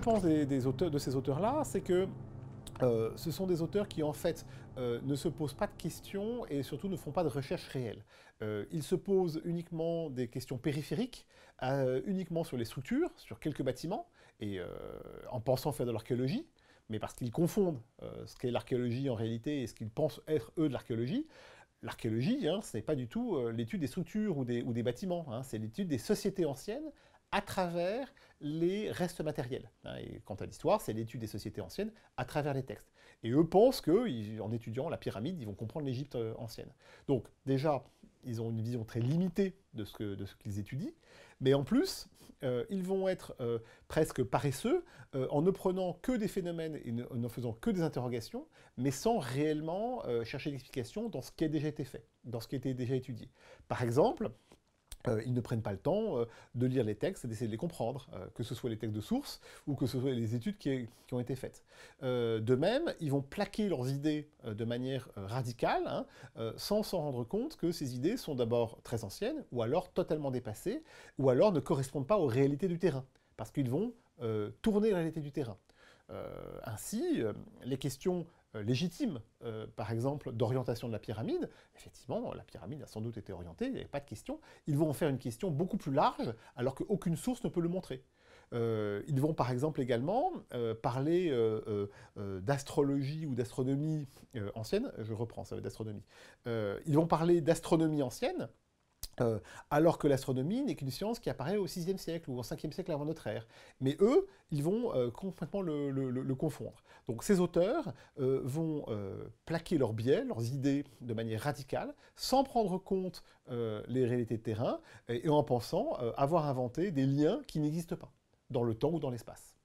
pense des, des auteurs, de ces auteurs-là, c'est que euh, ce sont des auteurs qui, en fait, euh, ne se posent pas de questions et surtout ne font pas de recherche réelle. Euh, ils se posent uniquement des questions périphériques, uniquement sur les structures, sur quelques bâtiments, et en pensant faire de l'archéologie, mais parce qu'ils confondent ce qu'est l'archéologie en réalité et ce qu'ils pensent être, eux, de l'archéologie. L'archéologie, hein, ce n'est pas du tout l'étude des structures ou des, bâtiments, hein, c'est l'étude des sociétés anciennes à travers les restes matériels. Hein, et quant à l'histoire, c'est l'étude des sociétés anciennes à travers les textes. Et eux pensent qu'en étudiant la pyramide, ils vont comprendre l'Égypte euh, ancienne. Donc déjà, ils ont une vision très limitée de ce, de ce qu'ils étudient, mais en plus, euh, ils vont être euh, presque paresseux en ne prenant que des phénomènes et en ne faisant que des interrogations, mais sans réellement chercher d'explication dans ce qui a déjà été fait, dans ce qui a été déjà étudié. Par exemple, euh, ils ne prennent pas le temps euh, de lire les textes et d'essayer de les comprendre, euh, que ce soit les textes de source ou que ce soit les études qui, ont été faites. de même, ils vont plaquer leurs idées de manière radicale, hein, sans s'en rendre compte que ces idées sont d'abord très anciennes, ou alors totalement dépassées, ou alors ne correspondent pas aux réalités du terrain, parce qu'ils vont tourner la réalité du terrain. ainsi, les questions euh, légitime, euh, par exemple, d'orientation de la pyramide. Effectivement, la pyramide a sans doute été orientée, il n'y avait pas de question. Ils vont en faire une question beaucoup plus large, alors qu'aucune source ne peut le montrer. Euh, ils vont par exemple également parler d'astrologie ou d'astronomie ancienne, je reprends ça, d'astronomie. ils vont parler d'astronomie ancienne, euh, alors que l'astronomie n'est qu'une science qui apparaît au 6e siècle ou au 5e siècle avant notre ère. Mais eux, ils vont euh, complètement le, confondre. Donc ces auteurs euh, vont plaquer leurs biais, leurs idées de manière radicale, sans prendre compte les réalités de terrain, et, en pensant avoir inventé des liens qui n'existent pas, dans le temps ou dans l'espace.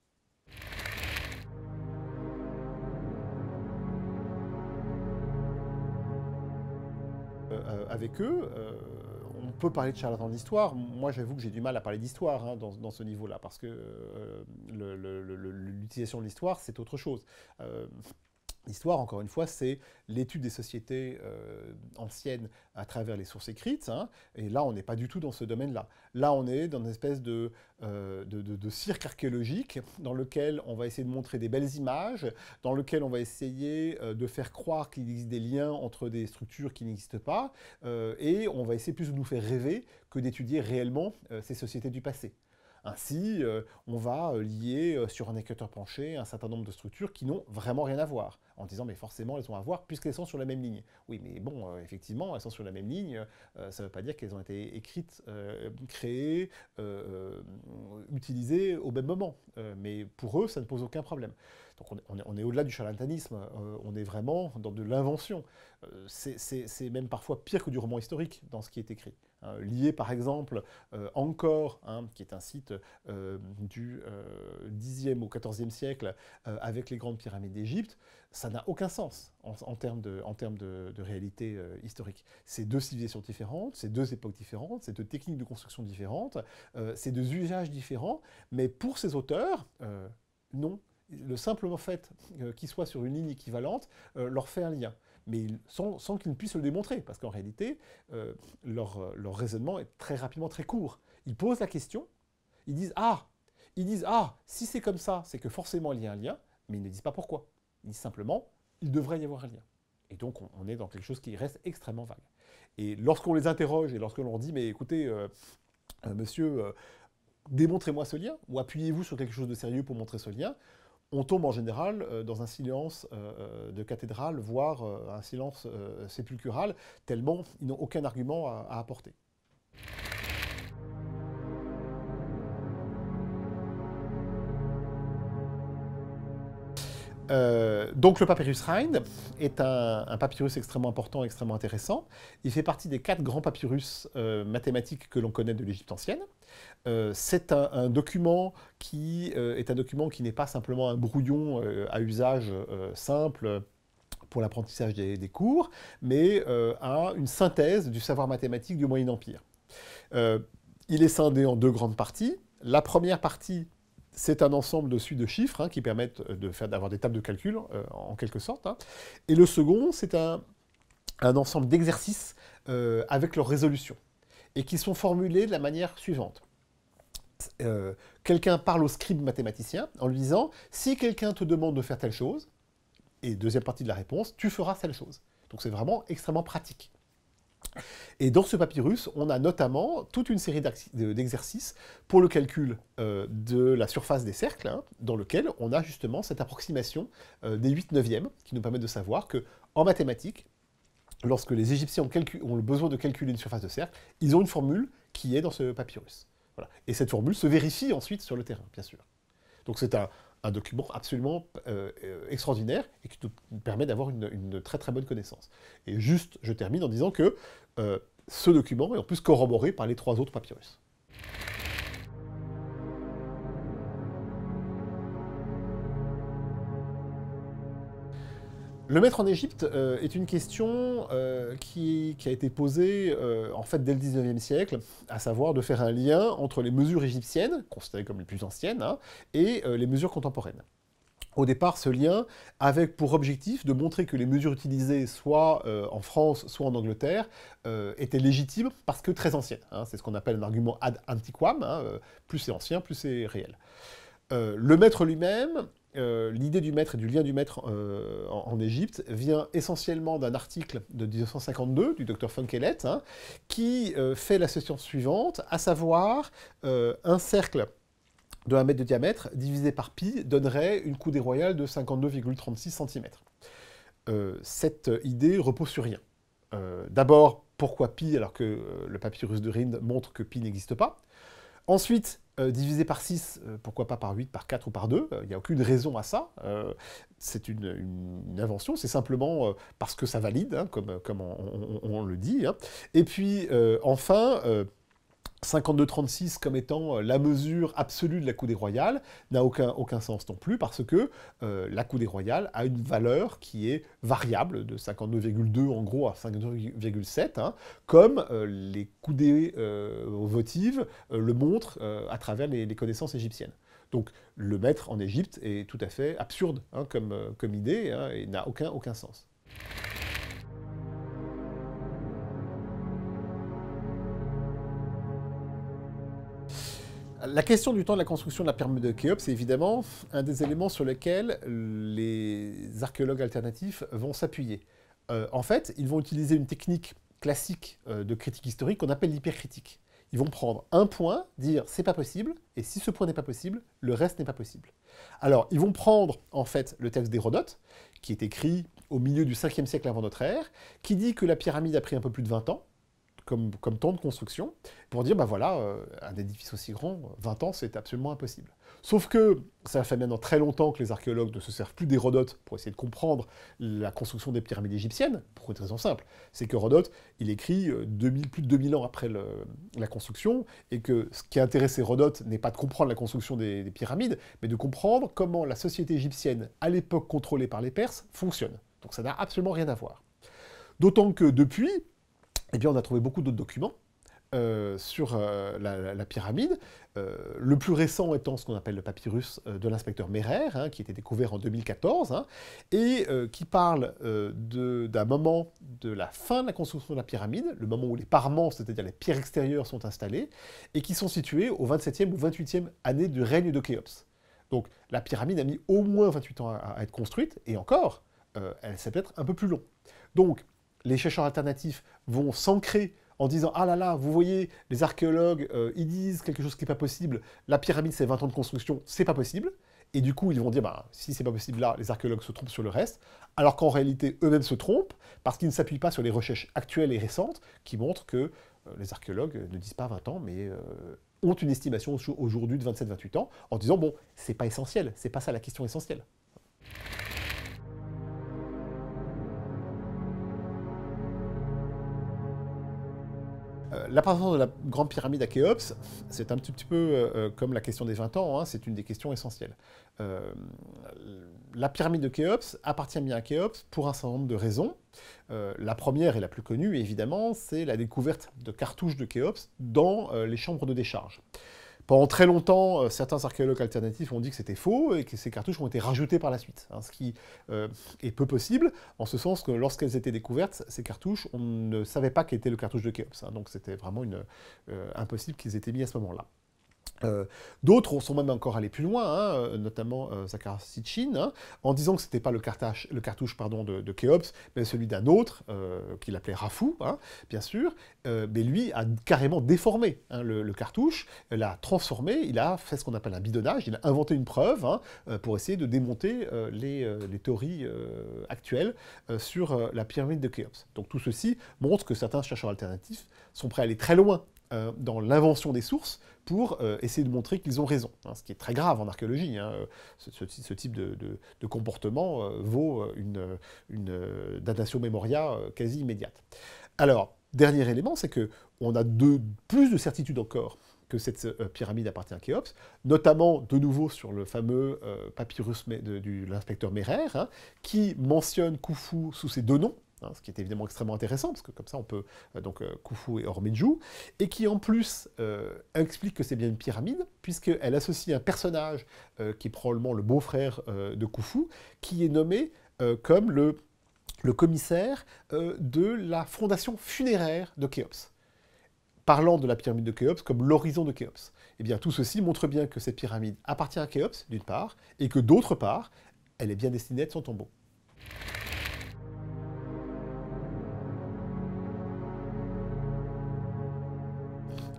avec eux, peut parler de charlatan de l'histoire. Moi, j'avoue que j'ai du mal à parler d'histoire hein, dans, ce niveau-là, parce que euh, l'utilisation de l'histoire, c'est autre chose. Euh, L'histoire, encore une fois, c'est l'étude des sociétés euh, anciennes à travers les sources écrites. Hein, et là, on n'est pas du tout dans ce domaine-là. Là, on est dans une espèce euh, de, cirque archéologique dans lequel on va essayer de montrer des belles images, dans lequel on va essayer euh, de faire croire qu'il existe des liens entre des structures qui n'existent pas. et on va essayer plus de nous faire rêver que d'étudier réellement ces sociétés du passé. Ainsi, on va lier sur un équateur penché un certain nombre de structures qui n'ont vraiment rien à voir en disant mais forcément elles ont à voir puisqu'elles sont sur la même ligne. Oui, mais bon, euh, effectivement, elles sont sur la même ligne, euh, ça ne veut pas dire qu'elles ont été écrites, euh, créées, utilisées au même moment. mais pour eux, ça ne pose aucun problème. Donc on est, on est au-delà du charlatanisme, on est vraiment dans de l'invention. c'est même parfois pire que du roman historique dans ce qui est écrit. Euh, lié par exemple euh, encore, hein, qui est un site euh, du 10e au 14e siècle avec les grandes pyramides d'Égypte, ça n'a aucun sens en, termes de, de réalité historique. C'est deux civilisations différentes, c'est deux époques différentes, c'est deux techniques de construction différentes, c'est deux usages différents, mais pour ces auteurs, non. Le simple fait qu'ils soient sur une ligne équivalente leur fait un lien mais sans, qu'ils ne puissent le démontrer, parce qu'en réalité, euh, euh, leur, raisonnement est très rapidement très court. Ils posent la question, ils disent Ah Ils disent Ah Si c'est comme ça, c'est que forcément il y a un lien, mais ils ne disent pas pourquoi. Ils disent simplement Il devrait y avoir un lien. Et donc, on, est dans quelque chose qui reste extrêmement vague. Et lorsqu'on les interroge et lorsque l'on dit Mais écoutez, euh, monsieur, démontrez-moi ce lien, ou appuyez-vous sur quelque chose de sérieux pour montrer ce lien, on tombe en général euh, dans un silence euh, euh, de cathédrale, voire un silence sépulcral, tellement ils n'ont aucun argument à, apporter. donc le papyrus Rhind est un, papyrus extrêmement important, extrêmement intéressant. Il fait partie des quatre grands papyrus mathématiques que l'on connaît de l'Égypte ancienne. Euh, c'est un, document qui euh, est un document qui n'est pas simplement un brouillon euh, à usage simple pour l'apprentissage des, cours, mais un, une synthèse du savoir mathématique du Moyen Empire. il est scindé en deux grandes parties. La première partie, c'est un ensemble de suites de chiffres hein, qui permettent d'avoir des tables de calcul, en quelque sorte. Hein. Et le second, c'est un, un, ensemble d'exercices avec leur résolution et qui sont formulés de la manière suivante. Euh, quelqu'un parle au scribe mathématicien en lui disant si quelqu'un te demande de faire telle chose, et deuxième partie de la réponse, tu feras telle chose. Donc c'est vraiment extrêmement pratique. Et dans ce papyrus, on a notamment toute une série d'exercices pour le calcul euh, de la surface des cercles, hein, dans lequel on a justement cette approximation euh, des 8 neuvièmes, qui nous permet de savoir que en mathématiques, lorsque les Égyptiens ont, ont le besoin de calculer une surface de cercle, ils ont une formule qui est dans ce papyrus. Et cette formule se vérifie ensuite sur le terrain, bien sûr. Donc c'est un, document absolument euh, euh, extraordinaire et qui nous permet d'avoir une, très très bonne connaissance. Et juste, je termine en disant que euh, ce document est en plus corroboré par les trois autres papyrus. Le maître en Égypte euh, est une question euh, qui, a été posée euh, en fait dès le 19e siècle, à savoir de faire un lien entre les mesures égyptiennes, considérées comme les plus anciennes, hein, et les mesures contemporaines. Au départ, ce lien avait pour objectif de montrer que les mesures utilisées, soit en France, soit en Angleterre, étaient légitimes parce que très anciennes. Hein. c'est ce qu'on appelle un argument ad antiquam, hein, plus c'est ancien, plus c'est réel. le maître lui-même euh, l'idée du maître et du lien du maître euh, en Égypte vient essentiellement d'un article de 1952 du docteur Funkelet, hein, qui euh, fait la session suivante, à savoir un cercle de 1 mètre de diamètre divisé par pi donnerait une coudée royale de 52,36 cm. cette idée repose sur rien. D'abord, pourquoi pi alors que le papyrus de Rhind montre que pi n'existe pas Ensuite, euh, divisé par 6, euh, pourquoi pas par 8, par 4 ou par 2, il n'y a aucune raison à ça. Euh, c'est une, invention, c'est simplement parce que ça valide, hein, comme, on, le dit. Hein. Et puis, enfin, 52,36 comme étant euh, la mesure absolue de la coudée royale n'a aucun, aucun sens non plus parce que euh, la coudée royale a une valeur qui est variable de 52,2 en gros à 52,7 hein, comme euh, les coudées votives le montrent à travers les, connaissances égyptiennes. Donc le mettre en Égypte est tout à fait absurde hein, comme, comme idée hein, et n'a aucun, aucun sens. La question du temps de la construction de la pyramide de Khéops est évidemment un des éléments sur lesquels les archéologues alternatifs vont s'appuyer. Euh, en fait, ils vont utiliser une technique classique euh, de critique historique qu'on appelle l'hypercritique. Ils vont prendre un point, dire c'est pas possible, et si ce point n'est pas possible, le reste n'est pas possible. Alors, ils vont prendre en fait le texte d'Hérodote, qui est écrit au milieu du 5e siècle avant notre ère, qui dit que la pyramide a pris un peu plus de 20 ans, comme, temps de construction pour dire, bah voilà, euh, un édifice aussi grand, 20 ans, c'est absolument impossible. Sauf que ça fait maintenant très longtemps que les archéologues ne se servent plus d'Hérodote pour essayer de comprendre la construction des pyramides égyptiennes, pour une raison simple. C'est que Hérodote, il écrit 2000, euh, plus de 2000 ans après la construction, et que ce qui intéressé Hérodote n'est pas de comprendre la construction des, des pyramides, mais de comprendre comment la société égyptienne, à l'époque contrôlée par les Perses, fonctionne. Donc ça n'a absolument rien à voir. D'autant que depuis, eh on a trouvé beaucoup d'autres documents euh, sur euh, la, pyramide, euh, le plus récent étant ce qu'on appelle le papyrus de l'inspecteur Merer, hein, qui a été découvert en 2014, hein, et qui parle d'un moment de la fin de la construction de la pyramide, le moment où les parements, c'est-à-dire les pierres extérieures, sont installées, et qui sont situés au 27e ou 28e année du règne de Khéops. Donc la pyramide a mis au moins 28 ans à, être construite, et encore, elle s'est peut-être un peu plus long. Donc, les chercheurs alternatifs vont s'ancrer en disant Ah là là, vous voyez, les archéologues, euh, ils disent quelque chose qui n'est pas possible, la pyramide, c'est 20 ans de construction, c'est pas possible. Et du coup, ils vont dire bah, Si c'est pas possible là, les archéologues se trompent sur le reste, alors qu'en réalité, eux-mêmes se trompent parce qu'ils ne s'appuient pas sur les recherches actuelles et récentes qui montrent que euh, les archéologues ne disent pas 20 ans, mais. Euh, ont une estimation aujourd'hui de 27-28 ans en disant bon, c'est pas essentiel, c'est pas ça la question essentielle. L'apparition de la grande pyramide à Khéops, c'est un petit, peu euh, euh, comme la question des 20 ans, hein, c'est une des questions essentielles. Euh, la pyramide de Khéops appartient bien à Khéops pour un certain nombre de raisons. la première et la plus connue, évidemment, c'est la découverte de cartouches de Khéops dans les chambres de décharge. Pendant très longtemps, euh, certains archéologues alternatifs ont dit que c'était faux et que ces cartouches ont été rajoutées par la suite, hein, ce qui euh, est peu possible, en ce sens que lorsqu'elles étaient découvertes, ces cartouches, on ne savait pas qu'était le cartouche de Khéops. Hein, donc c'était vraiment euh, impossible qu'ils aient été mis à ce moment-là. Euh, d'autres sont même encore allés plus loin, hein, euh, notamment Zakhar euh, Sitchin, hein, en disant que ce n'était pas le cartouche, de, de, Khéops, mais celui d'un autre, qu'il appelait Rafou, hein, bien sûr, mais lui a carrément déformé le, cartouche, l'a transformé, il a fait ce qu'on appelle un bidonnage, il a inventé une preuve pour essayer de démonter les, les, théories actuelles sur la pyramide de Khéops. Donc tout ceci montre que certains chercheurs alternatifs sont prêts à aller très loin euh, dans l'invention des sources pour euh, essayer de montrer qu'ils ont raison, hein, ce qui est très grave en archéologie. Hein, euh, ce, type de, comportement vaut une, datation memoria quasi immédiate. Alors, dernier élément, c'est qu'on a de, plus de certitudes encore que cette pyramide appartient à Khéops, notamment de nouveau sur le fameux papyrus de, l'inspecteur Merer hein, qui mentionne Khufu sous ses deux noms, Hein, ce qui est évidemment extrêmement intéressant, parce que comme ça on peut, euh, donc euh, Khufu et Ormeju, et qui en plus euh, explique que c'est bien une pyramide, puisqu'elle associe un personnage qui est probablement le beau-frère de Khufu, qui est nommé comme le, le commissaire de la fondation funéraire de Khéops parlant de la pyramide de Khéops comme l'horizon de Khéops. Et eh bien, tout ceci montre bien que cette pyramide appartient à Khéops, d'une part, et que d'autre part, elle est bien destinée à être son tombeau.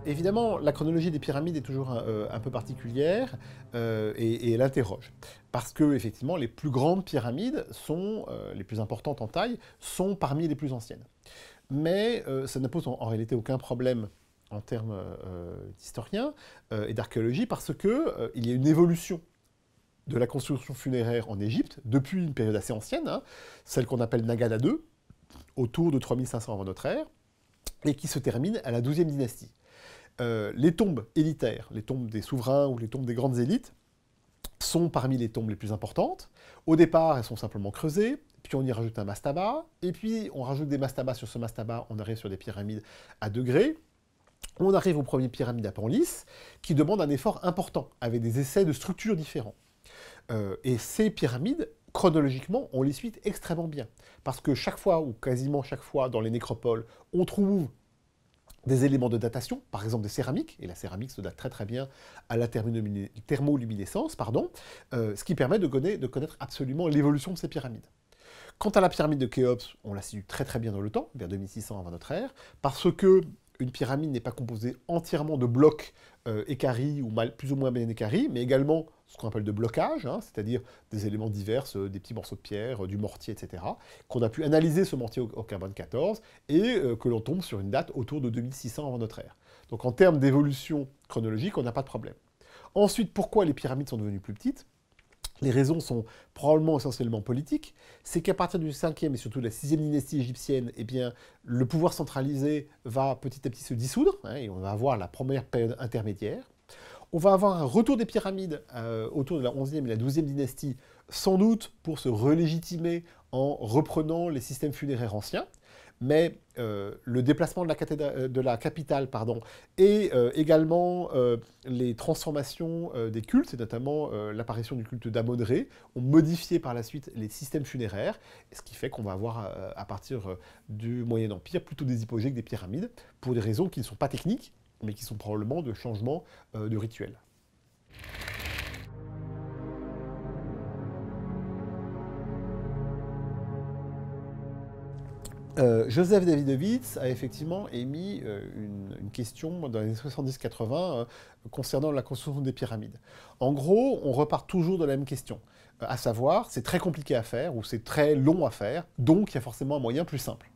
évidemment, la chronologie des pyramides est toujours euh, un, peu particulière euh, et, et, elle interroge. Parce que, effectivement, les plus grandes pyramides sont, euh, les plus importantes en taille, sont parmi les plus anciennes. Mais ça ne pose en, réalité aucun problème en termes d'historien et d'archéologie parce qu'il il y a une évolution de la construction funéraire en Égypte depuis une période assez ancienne, hein, celle qu'on appelle Nagada II, autour de 3500 avant notre ère, et qui se termine à la 12e dynastie. Euh, les tombes élitaires, les tombes des souverains ou les tombes des grandes élites, sont parmi les tombes les plus importantes. Au départ, elles sont simplement creusées, puis on y rajoute un mastaba, et puis on rajoute des mastabas sur ce mastaba, on arrive sur des pyramides à degrés. On arrive aux premières pyramides à Panlis, qui demandent un effort important, avec des essais de structures différents. Euh, et ces pyramides, chronologiquement, on les suit extrêmement bien. Parce que chaque fois, ou quasiment chaque fois, dans les nécropoles, on trouve des éléments de datation, par exemple des céramiques, et la céramique se date très très bien à la thermoluminescence, pardon, euh, ce qui permet de, connaître, absolument l'évolution de ces pyramides. Quant à la pyramide de Khéops, on la situe très très bien dans le temps, vers 2600 avant notre ère, parce que une pyramide n'est pas composée entièrement de blocs euh, écaris ou plus ou moins bien écaris, mais également qu'on appelle de blocage, hein, c'est-à-dire des éléments divers, euh, des petits morceaux de pierre, euh, du mortier, etc., qu'on a pu analyser ce mortier au, carbone 14 et euh, que l'on tombe sur une date autour de 2600 avant notre ère. Donc en termes d'évolution chronologique, on n'a pas de problème. Ensuite, pourquoi les pyramides sont devenues plus petites les raisons sont probablement essentiellement politiques. C'est qu'à partir du 5e et surtout de la 6e dynastie égyptienne, eh bien, le pouvoir centralisé va petit à petit se dissoudre hein, et on va avoir la première période intermédiaire. On va avoir un retour des pyramides euh, autour de la 11e et la 12e dynastie, sans doute pour se relégitimer en reprenant les systèmes funéraires anciens. Mais euh, le déplacement euh, de la, capitale pardon, et également les transformations des cultes, et notamment l'apparition du culte d'Amonré, ont modifié par la suite les systèmes funéraires, ce qui fait qu'on va avoir, à, partir du Moyen Empire, plutôt des hypogées que des pyramides, pour des raisons qui ne sont pas techniques, mais qui sont probablement de changements euh, de rituel. Euh, Joseph Davidovitz a effectivement émis euh, une, question dans les années 70-80 concernant la construction des pyramides. En gros, on repart toujours de la même question, à savoir, c'est très compliqué à faire ou c'est très long à faire, donc il y a forcément un moyen plus simple.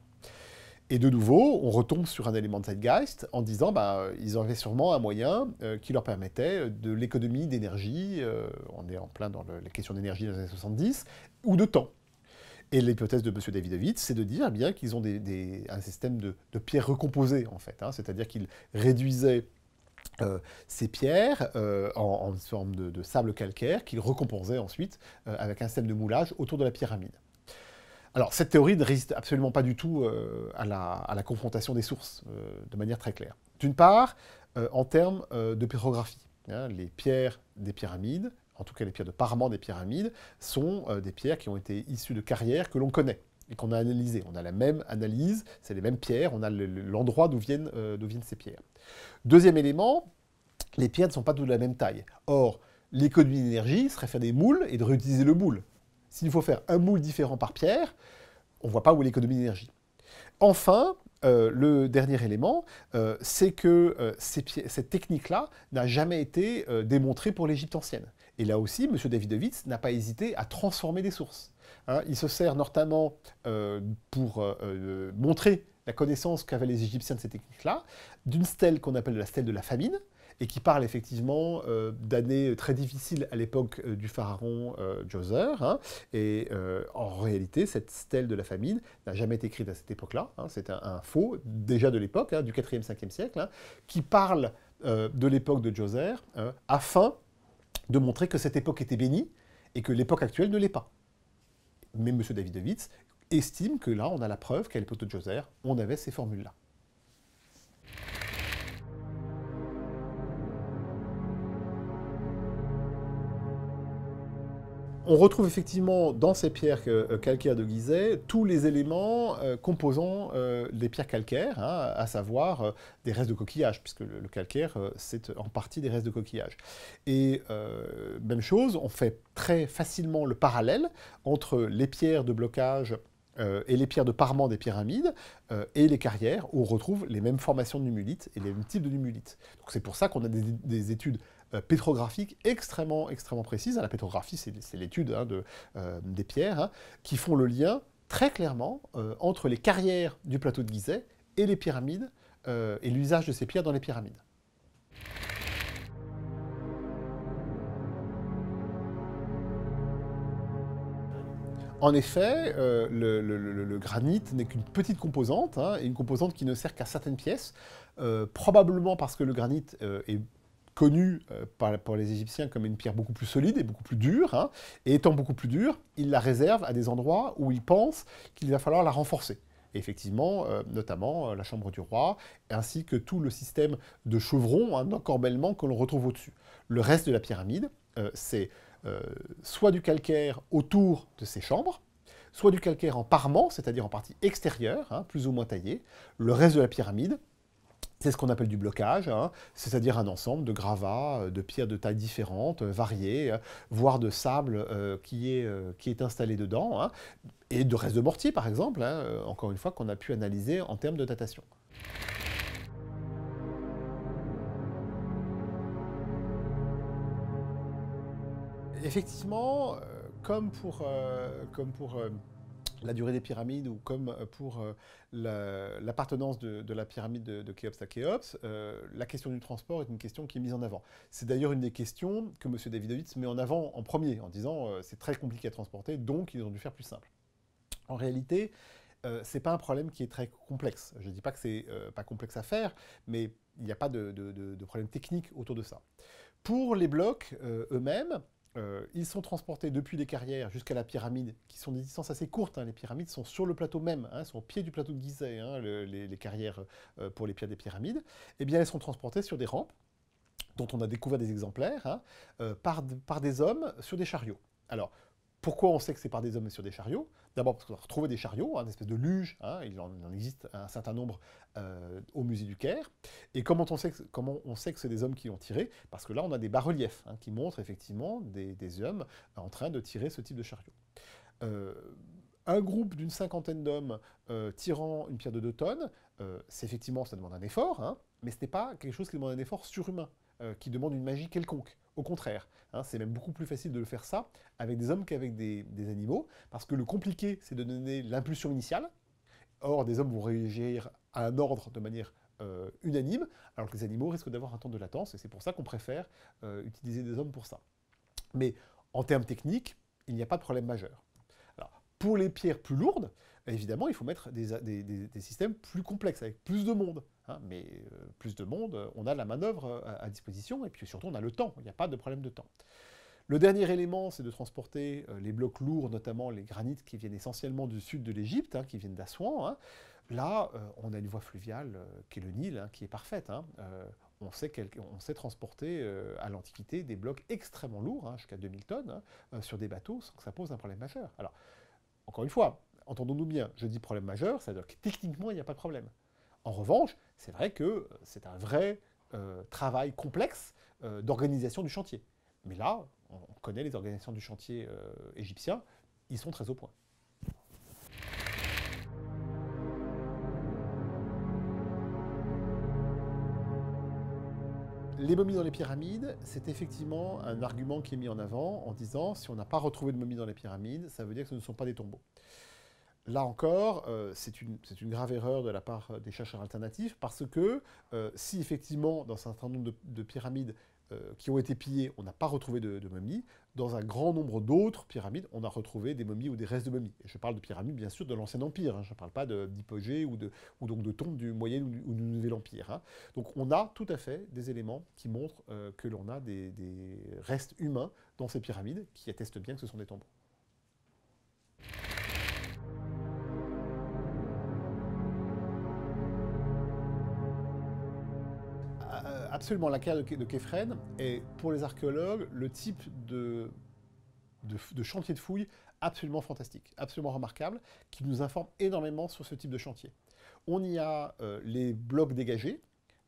Et de nouveau, on retombe sur un élément de Zeitgeist en disant bah, euh, ils avaient sûrement un moyen euh, qui leur permettait euh, de l'économie d'énergie, on est en plein dans le, la question d'énergie dans les années 70, ou de temps. Et l'hypothèse de M. David, c'est de dire eh bien qu'ils ont des, un système de, pierres recomposées, en fait. Hein. C'est-à-dire qu'ils réduisaient ces pierres en, forme de, sable calcaire qu'ils recomposaient ensuite avec un système de moulage autour de la pyramide. Alors, cette théorie ne résiste absolument pas du tout euh, à, la, confrontation des sources, euh, de manière très claire. D'une part, euh, en termes de pétrographie, hein, les pierres des pyramides, en tout cas les pierres de parement des pyramides, sont des pierres qui ont été issues de carrières que l'on connaît et qu'on a analysées. On a la même analyse, c'est les mêmes pierres, on a l'endroit d'où viennent, viennent ces pierres. Deuxième élément, les pierres ne sont pas toutes de la même taille. Or, l'économie d'énergie serait faire des moules et de réutiliser le moule. S'il faut faire un moule différent par pierre, on ne voit pas où est l'économie d'énergie. Enfin, euh, le dernier élément, euh, c'est que euh, cette technique-là n'a jamais été démontrée pour l'Égypte ancienne. Et là aussi, M. Davidovitz n'a pas hésité à transformer des sources. Hein. il se sert notamment pour montrer la connaissance qu'avaient les Égyptiens de ces techniques-là, d'une stèle qu'on appelle la stèle de la famine, et qui parle effectivement euh, d'années euh, très difficiles à l'époque euh, du pharaon Djoser. Hein, et en réalité, cette stèle de la famine n'a jamais été écrite à cette époque-là. Hein. c'est un, faux, déjà de l'époque, hein, du 4e, 5e siècle, qui parle de l'époque de Djoser afin de montrer que cette époque était bénie et que l'époque actuelle ne l'est pas. Mais M. Davidovitz estime que là, on a la preuve qu'à l'époque de Djoser, on avait ces formules-là. on retrouve effectivement dans ces pierres euh, calcaires de Guizet tous les éléments euh, composant euh, les pierres calcaires, hein, à savoir des restes de coquillages, puisque le, calcaire, c'est en partie des restes de coquillages. Et même chose, on fait très facilement le parallèle entre les pierres de blocage et les pierres de parement des pyramides et les carrières où on retrouve les mêmes formations de numulites et les mêmes types de numulites. c'est pour ça qu'on a des études euh, pétrographique extrêmement, extrêmement précises. Hein, la pétrographie, c'est l'étude hein, de, euh, des pierres, hein, qui font le lien très clairement euh, entre les carrières du plateau de Gizeh et les pyramides, et l'usage de ces pierres dans les pyramides. En effet, le, granit n'est qu'une petite composante, une composante qui ne sert qu'à certaines pièces, probablement parce que le granit est connue euh, par, pour les Égyptiens comme une pierre beaucoup plus solide et beaucoup plus dure. Hein. et étant beaucoup plus dure, ils la réservent à des endroits où ils pensent qu'il va falloir la renforcer. effectivement, euh, notamment euh, la chambre du roi, ainsi que tout le système de chevrons, hein, d'encorbellement que l'on retrouve au-dessus. Le reste de la pyramide, c'est soit du calcaire autour de ces chambres, soit du calcaire en parement, c'est-à-dire en partie extérieure, hein, plus ou moins taillée. Le reste de la pyramide, c'est ce qu'on appelle du blocage, hein. c'est-à-dire un ensemble de gravats, euh, de pierres de tailles différentes, euh, variées, euh, voire de sable qui, est, installé dedans, hein. et de restes de mortier par exemple, hein, encore une fois qu'on a pu analyser en termes de datation. Effectivement, comme pour, comme pour la durée des pyramides ou comme euh, pour euh, l'appartenance de, la pyramide de, de Khéops à Khéops, euh, la question du transport est une question qui est mise en avant. C'est d'ailleurs une des questions que M. Davidovitz met en avant en premier, en disant que c'est très compliqué à transporter, donc ils ont dû faire plus simple. En réalité, c'est pas un problème qui est très complexe. Je ne dis pas que c'est pas complexe à faire, mais il n'y a pas de, de, problème technique autour de ça. Pour les blocs eux-mêmes, euh, ils sont transportés depuis les carrières jusqu'à la pyramide, qui sont des distances assez courtes. Hein. Les pyramides sont sur le plateau même, hein, sont au pied du plateau de Gizeh, hein, les, carrières euh, pour les pierres des pyramides. Eh bien, elles sont transportées sur des rampes, dont on a découvert des exemplaires, euh, par, par des hommes sur des chariots. Alors, pourquoi on sait que c'est par des hommes sur des chariots D'abord parce qu'on a retrouvé des chariots, hein, une espèce de luge, hein, il, en, existe un certain nombre euh, au musée du Caire. Et comment on sait que, on c'est des hommes qui ont tiré Parce que là, on a des bas-reliefs hein, qui montrent effectivement des, hommes en train de tirer ce type de chariot. Euh, un groupe d'une cinquantaine d'hommes euh, tirant une pierre de 2 tonnes, c'est effectivement, ça demande un effort, hein, mais ce n'est pas quelque chose qui demande un effort surhumain, qui demande une magie quelconque. Au contraire, hein, c'est même beaucoup plus facile de le faire ça avec des hommes qu'avec des, animaux, parce que le compliqué, c'est de donner l'impulsion initiale. Or, des hommes vont réagir à un ordre de manière euh, unanime, alors que les animaux risquent d'avoir un temps de latence, et c'est pour ça qu'on préfère euh, utiliser des hommes pour ça. Mais en termes techniques, il n'y a pas de problème majeur. pour les pierres plus lourdes, évidemment, il faut mettre des, systèmes plus complexes, avec plus de monde. Hein. mais euh, plus de monde, euh, on a la manœuvre euh, à, disposition, et puis surtout, on a le temps, il n'y a pas de problème de temps. Le dernier élément, c'est de transporter les blocs lourds, notamment les granites qui viennent essentiellement du sud de l'Égypte, hein, qui viennent d'Assouan. Hein. Là, on a une voie fluviale qui est le Nil, qui est parfaite. On sait, sait, transporter à l'Antiquité des blocs extrêmement lourds, jusqu'à 2000 tonnes, sur des bateaux sans que ça pose un problème majeur. Alors, encore une fois, entendons-nous bien, je dis problème majeur, ça à dire que techniquement, il n'y a pas de problème. En revanche, c'est vrai que euh, c'est un vrai euh, travail complexe euh, d'organisation du chantier. Mais là, on, connaît les organisations du chantier égyptien, ils sont très au point. Les momies dans les pyramides, c'est effectivement un argument qui est mis en avant en disant si on n'a pas retrouvé de momies dans les pyramides, ça veut dire que ce ne sont pas des tombeaux. Là encore, euh, c'est une, grave erreur de la part des chercheurs alternatifs parce que euh, si effectivement dans un certain nombre de, pyramides euh, qui ont été pillées, on n'a pas retrouvé de, momies, dans un grand nombre d'autres pyramides, on a retrouvé des momies ou des restes de momies. je parle de pyramides bien sûr de l'Ancien Empire, hein. je ne parle pas d'hypogées ou, de, ou donc de tombes du Moyen ou, du Nouvel Empire. Hein. Donc on a tout à fait des éléments qui montrent que l'on a des, des restes humains dans ces pyramides qui attestent bien que ce sont des tombeaux. Absolument, la carrière de Kefren est, pour les archéologues, le type de, chantier de fouilles absolument fantastique, absolument remarquable, qui nous informe énormément sur ce type de chantier. On y a euh, les blocs dégagés,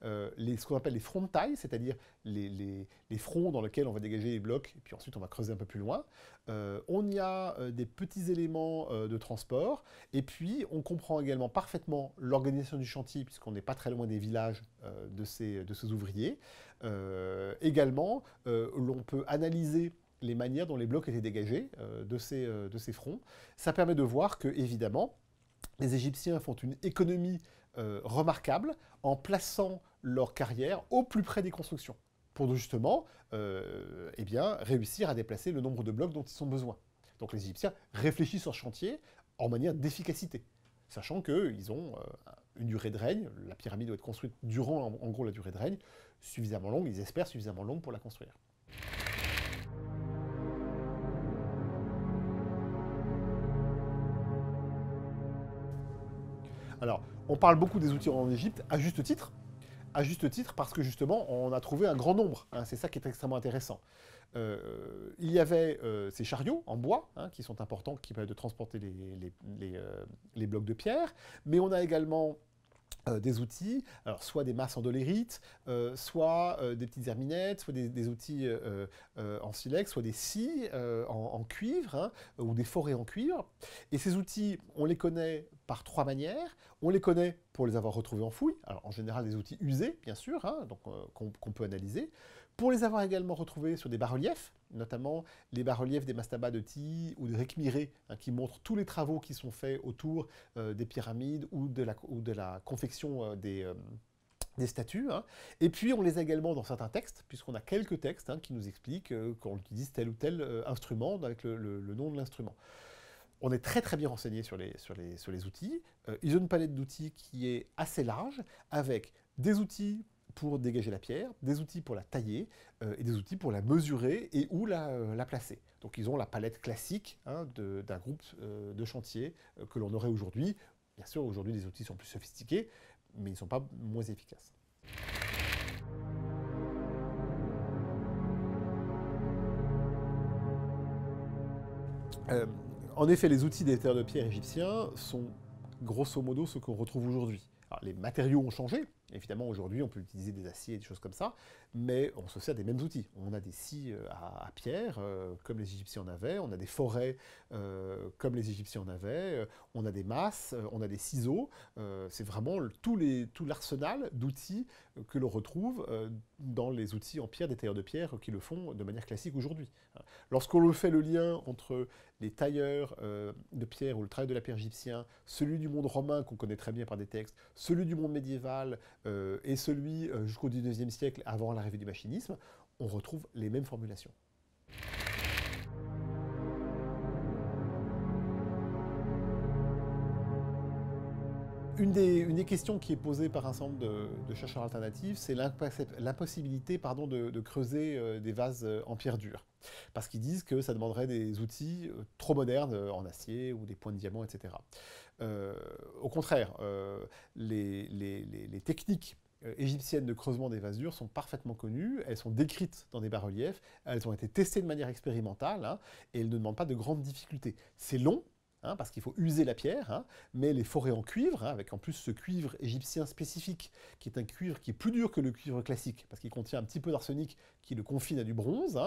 euh, les, ce qu'on appelle les fronts de taille, c'est-à-dire les, les, les, fronts dans lesquels on va dégager les blocs, et puis ensuite on va creuser un peu plus loin. Euh, on y a euh, des petits éléments de transport, et puis on comprend également parfaitement l'organisation du chantier, puisqu'on n'est pas très loin des villages de, ces, de ces ouvriers. également, l'on peut analyser les manières dont les blocs étaient dégagés de, ces, de ces fronts. Ça permet de voir que, évidemment, les Égyptiens font une économie remarquable remarquables en plaçant leur carrière au plus près des constructions, pour justement euh, eh bien, réussir à déplacer le nombre de blocs dont ils ont besoin. Donc les Égyptiens réfléchissent sur chantier en manière d'efficacité, sachant qu'ils ont euh, une durée de règne, la pyramide doit être construite durant gros la durée de règne, suffisamment longue, ils espèrent suffisamment longue pour la construire. Alors, on parle beaucoup des outils en Égypte, à juste titre, à juste titre parce que justement, on a trouvé un grand nombre. Hein, c'est ça qui est extrêmement intéressant. Euh, il y avait euh, ces chariots en bois hein, qui sont importants, qui permettent de transporter les, euh, blocs de pierre, mais on a également des outils, soit des masses en dolérite, soit des petites herminettes, soit des, outils en silex, soit des scies en, cuivre, hein, ou des forêts en cuivre. Et ces outils, on les connaît par trois manières. On les connaît pour les avoir retrouvés en fouille, en général des outils usés, bien sûr, hein, euh, qu'on peut analyser. Pour les avoir également retrouvés sur des bas-reliefs, notamment les bas-reliefs des mastabas de Ti ou de Rekmiré, hein, qui montrent tous les travaux qui sont faits autour euh, des pyramides ou de la, confection euh, des statues. Hein. Et puis on les a également dans certains textes, puisqu'on a quelques textes qui nous expliquent qu'on utilise tel ou tel instrument avec le nom de l'instrument on est très très bien renseigné sur les, sur les, sur les outils. Euh, ils ont une palette d'outils qui est assez large, avec des outils pour dégager la pierre, des outils pour la tailler euh, et des outils pour la mesurer et où euh, la, placer. Donc ils ont la palette classique hein, d'un groupe de chantier que l'on aurait aujourd'hui. Bien sûr, aujourd'hui les outils sont plus sophistiqués, mais ils ne sont pas moins efficaces. En effet, les outils des terres de pierre égyptiens sont grosso modo ce qu'on retrouve aujourd'hui. Les matériaux ont changé, Évidemment, aujourd'hui, on peut utiliser des aciers et des choses comme ça, mais on se sert des mêmes outils. On a des scies euh, à, pierre, euh, comme les Égyptiens en avaient, on a des forêts, euh, comme les Égyptiens en avaient, on a des masses, on a des ciseaux. c'est vraiment tout, l'arsenal d'outils que l'on retrouve dans les outils en pierre des tailleurs de pierre qui le font de manière classique aujourd'hui. Hein. Lorsqu'on fait le lien entre les tailleurs de pierre ou le travail de la pierre égyptien, celui du monde romain qu'on connaît très bien par des textes, celui du monde médiéval, euh, et celui euh, jusqu'au 19e siècle avant l'arrivée du machinisme, on retrouve les mêmes formulations. Une des, questions qui est posée par un centre de, chercheurs alternatifs, c'est l'impossibilité de, de, creuser euh, des vases en pierre dure. Parce qu'ils disent que ça demanderait des outils trop modernes en acier ou des points de diamant, etc. Euh, au contraire, euh, les, techniques euh, égyptiennes de creusement des vases sont parfaitement connues, elles sont décrites dans des bas-reliefs, elles ont été testées de manière expérimentale hein, et elles ne demandent pas de grandes difficultés. C'est long, Hein, parce qu'il faut user la pierre, hein, mais les forêts en cuivre, hein, avec en plus ce cuivre égyptien spécifique, qui est un cuivre qui est plus dur que le cuivre classique, parce qu'il contient un petit peu d'arsenic qui le confine à du bronze,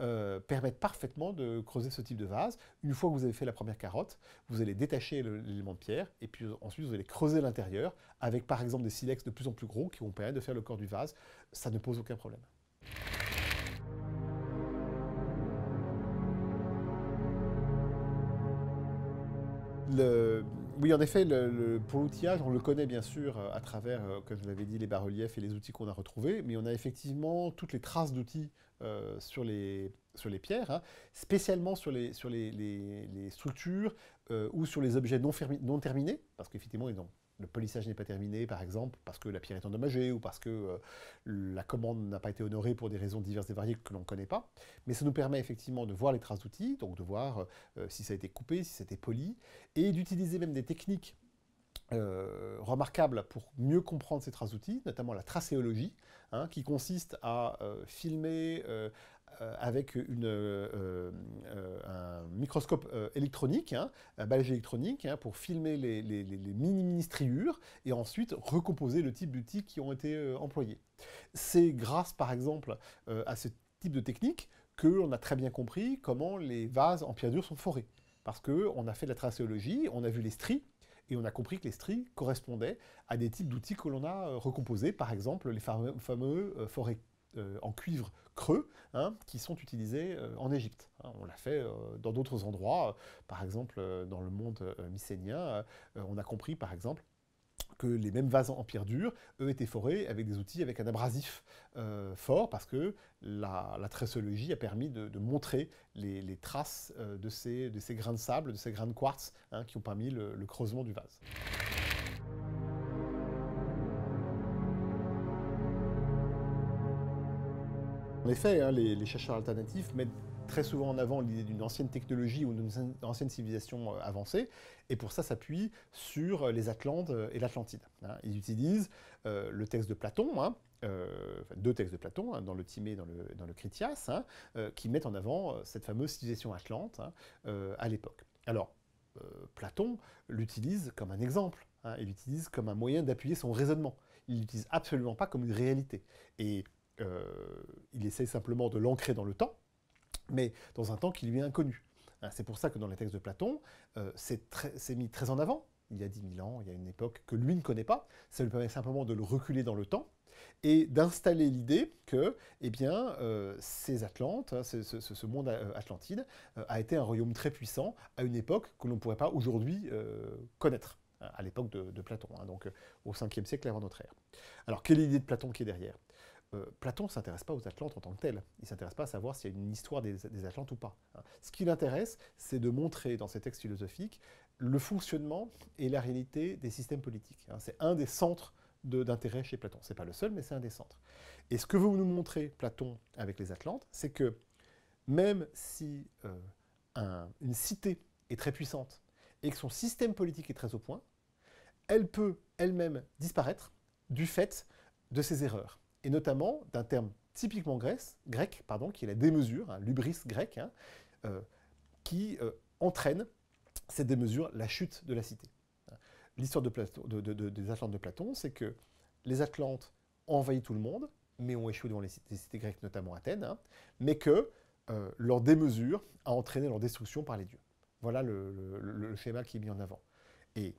euh, permettent parfaitement de creuser ce type de vase. Une fois que vous avez fait la première carotte, vous allez détacher l'élément de pierre, et puis ensuite vous allez creuser l'intérieur, avec par exemple des silex de plus en plus gros qui vont permettre de faire le corps du vase. Ça ne pose aucun problème. Oui, en effet, le, pour l'outillage, on le connaît bien sûr euh, à travers, euh, comme je l'avais dit, les bas-reliefs et les outils qu'on a retrouvés, mais on a effectivement toutes les traces d'outils euh, sur, les, pierres, hein, spécialement sur les, sur les, structures ou sur les objets non, non terminés, parce qu'effectivement, ils n'ont le polissage n'est pas terminé, par exemple, parce que la pierre est endommagée ou parce que euh, la commande n'a pas été honorée pour des raisons diverses et variées que l'on ne connaît pas. Mais ça nous permet effectivement de voir les traces d'outils, donc de voir euh, si ça a été coupé, si c'était poli, et d'utiliser même des techniques euh, remarquables pour mieux comprendre ces traces d'outils, notamment la tracéologie, hein, qui consiste à filmer, euh, avec une, euh, euh, un microscope électronique, hein, un balai électronique, hein, pour filmer les, mini-mini-striures et ensuite recomposer le type d'outils qui ont été employés. C'est grâce, par exemple, à ce type de technique que a très bien compris comment les vases en pierre dure sont forés. Parce qu'on a fait de la tracéologie, on a vu les stries, et on a compris que les stries correspondaient à des types d'outils que l'on a recomposés, par exemple les fameux forêts euh, en cuivre creux hein, qui sont utilisés euh, en Égypte. Hein, on l'a fait euh, dans d'autres endroits, par exemple dans le monde mycénien, on a compris par exemple que les mêmes vases en pierre dure, eux, étaient forés avec des outils avec un abrasif fort, parce que la, la tressologie a permis de, montrer les, traces de, ces, grains de sable, de ces grains de quartz, hein, qui ont permis le creusement du vase. En effet, hein, les, chercheurs alternatifs mettent très souvent en avant l'idée d'une ancienne technologie ou d'une ancienne civilisation euh, avancée, et pour ça s'appuient sur euh, les Atlantes euh, et l'Atlantide. Hein. Ils utilisent le texte de Platon, hein, deux textes de Platon, dans le Timée et dans le, Critias, qui mettent en avant cette fameuse civilisation atlante à l'époque. Alors, Platon l'utilise comme un exemple, il l'utilise comme un moyen d'appuyer son raisonnement. Il l'utilise absolument pas comme une réalité. Euh, il essaye simplement de l'ancrer dans le temps, mais dans un temps qui lui est inconnu. Hein, c'est pour ça que dans les textes de Platon, euh, c'est mis très en avant il y a 10 000 ans, il y a une époque que lui ne connaît pas. Ça lui permet simplement de le reculer dans le temps et d'installer l'idée que eh bien, euh, ces Atlantes, hein, ce, monde atlantide, a été un royaume très puissant à une époque que l'on ne pourrait pas aujourd'hui connaître, hein, à l'époque de, Platon, donc au 5e siècle avant notre ère. Alors, quelle est l'idée de Platon qui est derrière euh, Platon ne s'intéresse pas aux Atlantes en tant que tel. Il ne s'intéresse pas à savoir s'il y a une histoire des, Atlantes ou pas. Hein. Ce qui l'intéresse, c'est de montrer dans ses textes philosophiques le fonctionnement et la réalité des systèmes politiques. Hein. C'est un des centres d'intérêt chez Platon. Ce n'est pas le seul, mais c'est un des centres. Et ce que veut nous montrer Platon avec les Atlantes, c'est que même si euh, une cité est très puissante et que son système politique est très au point, elle peut elle-même disparaître du fait de ses erreurs et notamment d'un terme typiquement grec, grec pardon, qui est la démesure, l'hubris hein, l'ubris grec, hein, euh, qui euh, entraîne cette démesure, la chute de la cité. L'histoire des Atlantes de Platon, c'est que les Atlantes envahi tout le monde, mais ont échoué devant les cités, grecques, notamment Athènes, hein, mais que euh, leur démesure a entraîné leur destruction par les dieux. Voilà le, schéma qui est mis en avant. Et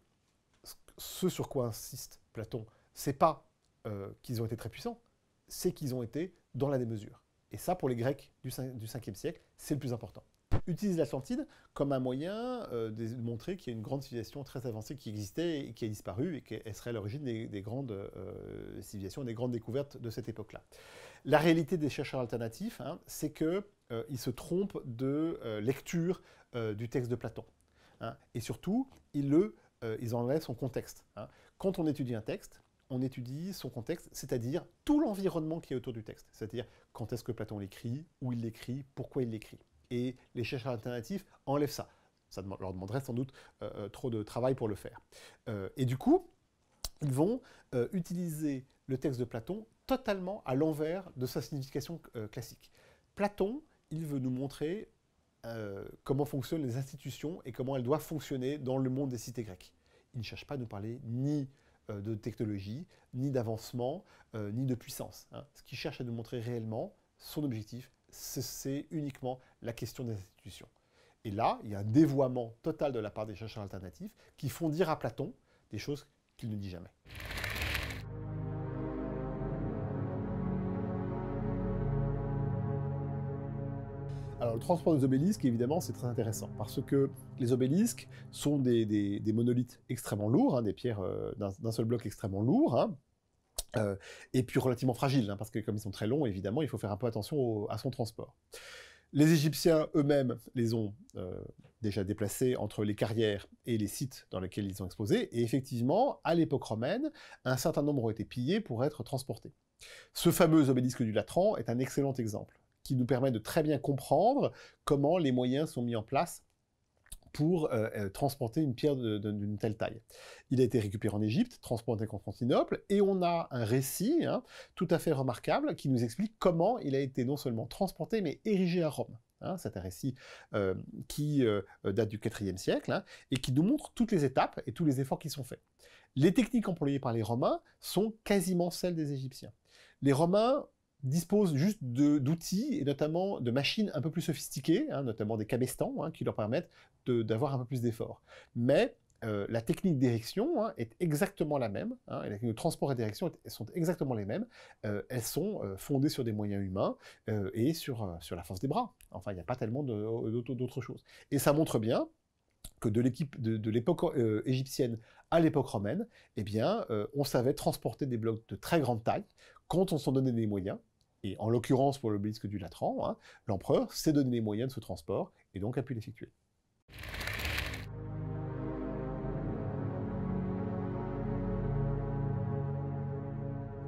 ce sur quoi insiste Platon, c'est pas qu'ils ont été très puissants, c'est qu'ils ont été dans la démesure. Et ça, pour les Grecs du, 5, e siècle, c'est le plus important. Utilise l'Atlantide comme un moyen euh, de montrer qu'il y a une grande civilisation très avancée qui existait et qui a disparu et qu'elle serait à l'origine des, grandes euh, civilisations, des grandes découvertes de cette époque-là. La réalité des chercheurs alternatifs, hein, c'est qu'ils euh, se trompent de lecture du texte de Platon. Hein. et surtout, ils, enlèvent son contexte. Hein. Quand on étudie un texte, on étudie son contexte, c'est-à-dire tout l'environnement qui est autour du texte, c'est-à-dire quand est-ce que Platon l'écrit, où il l'écrit, pourquoi il l'écrit. Et les chercheurs alternatifs enlèvent ça. Ça leur demanderait sans doute euh, euh, trop de travail pour le faire. Euh, et du coup, ils vont utiliser le texte de Platon totalement à l'envers de sa signification classique. Platon, il veut nous montrer comment fonctionnent les institutions et comment elles doivent fonctionner dans le monde des cités grecques. Il ne cherche pas à nous parler ni euh, de technologie, ni d'avancement, euh, ni de puissance. Hein. Ce qui cherche à nous montrer réellement, son objectif, c'est uniquement la question des institutions. Et là, il y a un dévoiement total de la part des chercheurs alternatifs qui font dire à Platon des choses qu'il ne dit jamais. le transport des obélisques, évidemment, c'est très intéressant parce que les obélisques sont des, monolithes extrêmement lourds, hein, des pierres euh, d'un seul bloc extrêmement lourd. Hein, euh, et puis relativement fragiles, hein, parce que comme ils sont très longs, évidemment, il faut faire un peu attention à son transport. Les Égyptiens eux-mêmes les ont euh, déjà déplacés entre les carrières et les sites dans lesquels ils ont exposés, et effectivement, à l'époque romaine, un certain nombre ont été pillés pour être transportés. Ce fameux obélisque du Latran est un excellent exemple qui nous permet de très bien comprendre comment les moyens sont mis en place pour euh, euh, transporter une pierre d'une telle taille. Il a été récupéré en Égypte, transporté à Constantinople, et on a un récit hein, tout à fait remarquable qui nous explique comment il a été non seulement transporté, mais érigé à Rome. Hein. c'est un récit euh, qui date du IVe siècle hein, et qui nous montre toutes les étapes et tous les efforts qui sont faits. Les techniques employées par les Romains sont quasiment celles des Égyptiens. Les Romains disposent juste d'outils et notamment de machines un peu plus sophistiquées, hein, notamment des cabestans, hein, qui leur permettent d'avoir un peu plus d'efforts. Mais euh, la technique d'érection hein, est exactement la même, hein, et la technique de transport et d'érection sont exactement les mêmes, euh, elles sont euh, fondées sur des moyens humains et sur, sur la force des bras. Enfin, il n'y a pas tellement d'autres choses. Et ça montre bien que de l'équipe de, l'époque égyptienne à l'époque romaine, eh bien, on savait transporter des blocs de très grande taille quand on s'en donnait des moyens, et en l'occurrence, pour l'obélisque du Latran, hein, l'empereur s'est donné les moyens de ce transport et donc a pu l'effectuer.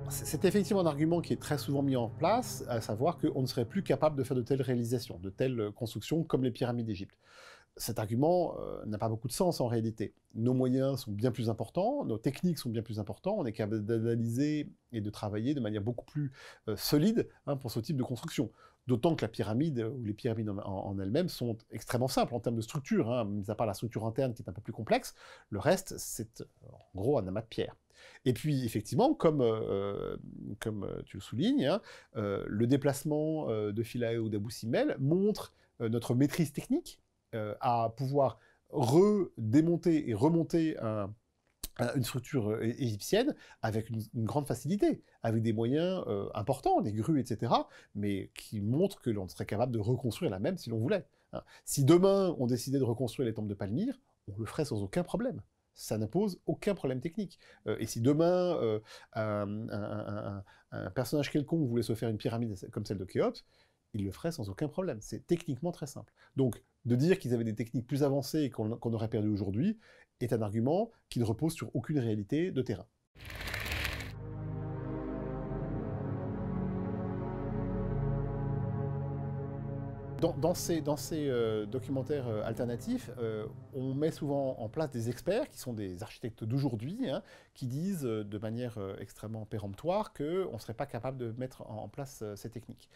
C'est effectivement un argument qui est très souvent mis en place, à savoir qu'on ne serait plus capable de faire de telles réalisations, de telles constructions comme les pyramides d'Égypte cet argument euh, n'a pas beaucoup de sens en réalité. Nos moyens sont bien plus importants, nos techniques sont bien plus importantes, on est capable d'analyser et de travailler de manière beaucoup plus euh, solide hein, pour ce type de construction. D'autant que la pyramide euh, ou les pyramides en, elles-mêmes sont extrêmement simples en termes de structure, hein, mis à part la structure interne qui est un peu plus complexe, le reste c'est en gros un amas de pierres. Et puis effectivement, comme, tu le soulignes, hein, le déplacement de Philae ou d'Abou montre notre maîtrise technique, euh, à pouvoir redémonter et remonter une structure euh, égyptienne avec une, grande facilité, avec des moyens euh, importants, des grues, etc., mais qui montrent que l'on serait capable de reconstruire la même si l'on voulait. Hein. Si demain on décidait de reconstruire les temples de Palmyre, on le ferait sans aucun problème ça n'impose aucun problème technique. et si demain, un, un, personnage quelconque voulait se faire une pyramide comme celle de Khéops, ils le feraient sans aucun problème. C'est techniquement très simple. Donc, de dire qu'ils avaient des techniques plus avancées qu'on aurait perdu aujourd'hui est un argument qui ne repose sur aucune réalité de terrain. Dans, ces, euh, documentaires euh, alternatifs, euh, on met souvent en place des experts qui sont des architectes d'aujourd'hui, hein, qui disent de manière extrêmement péremptoire qu'on ne serait pas capable de mettre en place ces techniques.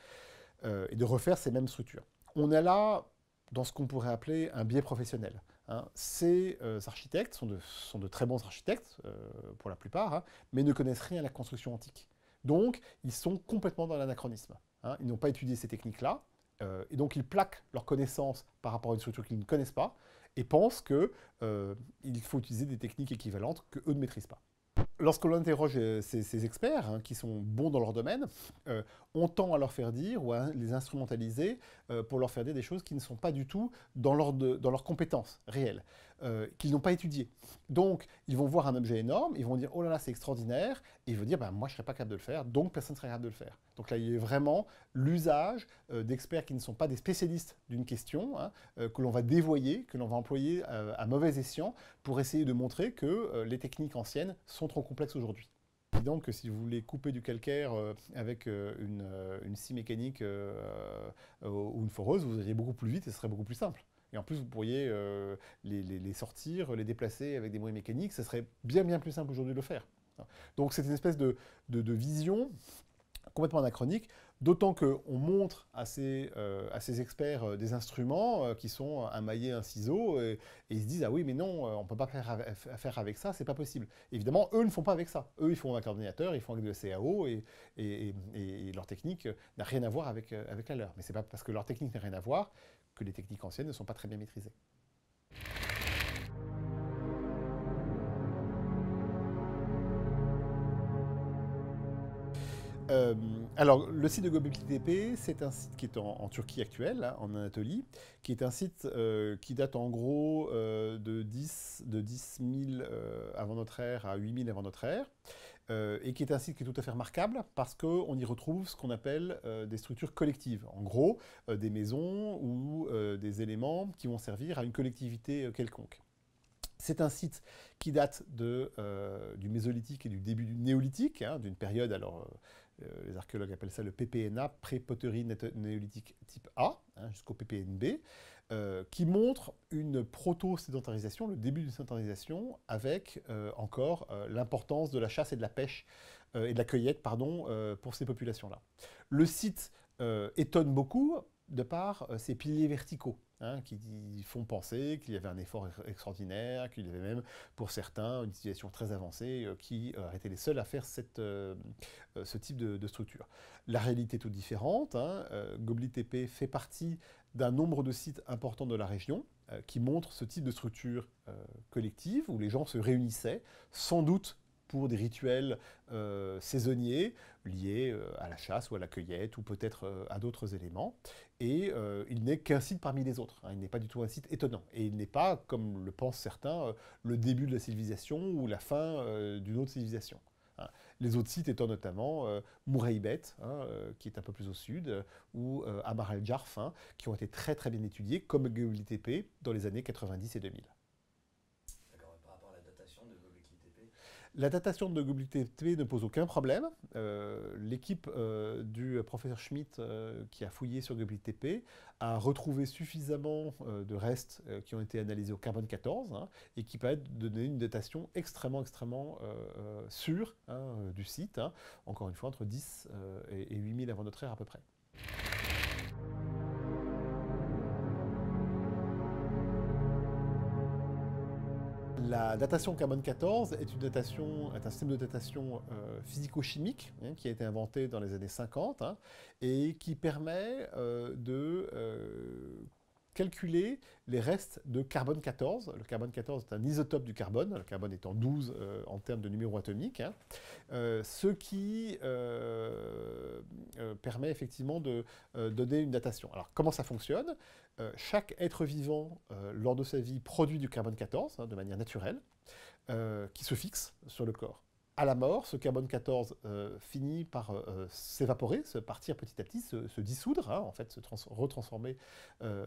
Euh, et de refaire ces mêmes structures. On est là dans ce qu'on pourrait appeler un biais professionnel. Hein. Ces euh, architectes sont de, très bons architectes, euh, pour la plupart, hein, mais ne connaissent rien à la construction antique. Donc, ils sont complètement dans l'anachronisme. Hein. Ils n'ont pas étudié ces techniques-là, et donc ils plaquent leurs connaissances par rapport à une structure qu'ils ne connaissent pas, et pensent qu'il faut utiliser des techniques équivalentes qu'eux ne maîtrisent pas. Lorsque l'on interroge euh, ces, experts, hein, qui sont bons dans leur domaine, euh, on tend à leur faire dire ou à les instrumentaliser euh, pour leur faire dire des choses qui ne sont pas du tout dans leurs compétences dans euh, qu'ils n'ont pas étudié. Donc, ils vont voir un objet énorme, ils vont dire oh là là, c'est extraordinaire, et ils vont dire ben moi je ne serais pas capable de le faire, donc personne ne serait capable de le faire. Donc là, il y a vraiment l'usage euh, d'experts qui ne sont pas des spécialistes d'une question, hein, euh, que l'on va dévoyer, que l'on va employer à mauvais escient pour essayer de montrer que les techniques anciennes sont trop complexes aujourd'hui évidemment, que si vous voulez couper du calcaire avec une, scie mécanique ou une foreuse, vous iriez beaucoup plus vite et ce serait beaucoup plus simple. Et en plus, vous pourriez euh, les, sortir, les déplacer avec des moyens mécaniques. Ce serait bien, bien plus simple aujourd'hui de le faire. Donc c'est une espèce de, vision complètement anachronique, d'autant qu'on montre à ces, euh, à ces experts euh, des instruments qui sont un maillet, un ciseau, et, ils se disent « Ah oui, mais non, on ne peut pas faire avec, faire avec ça, c'est pas possible ». Évidemment, eux ne font pas avec ça. Eux, ils font avec l'ordinateur, ils font avec le CAO, et, leur technique n'a rien à voir avec, avec la leur. Mais c'est pas parce que leur technique n'a rien à voir que les techniques anciennes ne sont pas très bien maîtrisées. Euh, alors, le site de Tepe, c'est un site qui est en, Turquie actuelle, hein, en Anatolie, qui est un site euh, qui date en gros euh, de, 10, de 10 000 avant notre ère à 8 000 avant notre ère, euh, et qui est un site qui est tout à fait remarquable parce qu'on y retrouve ce qu'on appelle euh, des structures collectives. En gros, euh, des maisons ou des éléments qui vont servir à une collectivité quelconque. C'est un site qui date du Mésolithique et du début du Néolithique, hein, d'une période, alors les archéologues appellent ça le PPNA, pré-poterie néolithique type A, hein, jusqu'au PPNB. Euh, qui montre une proto-sédentarisation, le début d'une sédentarisation, avec euh, encore euh, l'importance de la chasse et de la pêche et de la cueillette pardon, pour ces populations-là. Le site étonne beaucoup de par ses piliers verticaux. Hein, qui font penser qu'il y avait un effort extraordinaire, qu'il y avait même pour certains une utilisation très avancée qui étaient les seuls à faire cette, ce type de, structure. La réalité est tout différente. Hein, Gobli fait partie d'un nombre de sites importants de la région euh, qui montrent ce type de structure euh, collective où les gens se réunissaient, sans doute pour des rituels euh, saisonniers liés à la chasse ou à la cueillette ou peut-être à d'autres éléments. Et il n'est qu'un site parmi les autres. Hein. il n'est pas du tout un site étonnant. Et il n'est pas, comme le pensent certains, le début de la civilisation ou la fin d'une autre civilisation les autres sites étant notamment euh, hein, euh, qui est un peu plus au sud, euh, ou euh, Amar el-Jarf, hein, qui ont été très très bien étudiés comme GeoLTP dans les années 90 et 2000. La datation de WTP ne pose aucun problème. Euh, l'équipe euh, du professeur Schmidt euh, qui a fouillé sur WTP a retrouvé suffisamment de restes qui ont été analysés au carbone 14 hein, et qui permettent de donner une datation extrêmement, extrêmement sûre hein, du site. Hein, encore une fois, entre 10 et, et 8000 avant notre ère à peu près. La datation carbone 14 est, un système de datation euh, physico-chimique hein, qui a été inventé dans les années 50 hein, et qui permet euh, de euh, calculer les restes de carbone 14. Le carbone 14 est un isotope du carbone, le carbone étant 12 en termes de numéro atomique, hein, ce qui permet effectivement de donner une datation. Alors comment ça fonctionne euh, chaque être vivant, euh, lors de sa vie, produit du carbone 14 hein, de manière naturelle, euh, qui se fixe sur le corps. À la mort, ce carbone 14 finit par s'évaporer, se partir petit à petit, se, dissoudre, hein, en fait, se retransformer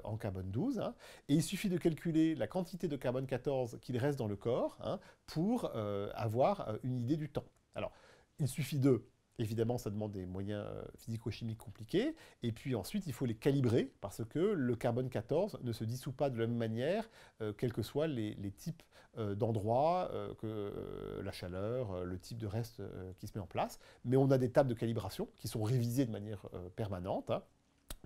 en carbone 12. Hein. et il suffit de calculer la quantité de carbone 14 qu'il reste dans le corps pour avoir une idée du temps. Alors, il suffit de Évidemment, ça demande des moyens euh, physico-chimiques compliqués. Et puis ensuite, il faut les calibrer parce que le carbone 14 ne se dissout pas de la même manière, euh, quels que soient les, types euh, d'endroits, que la chaleur, le type de reste qui se met en place. Mais on a des tables de calibration qui sont révisées de manière permanente, hein,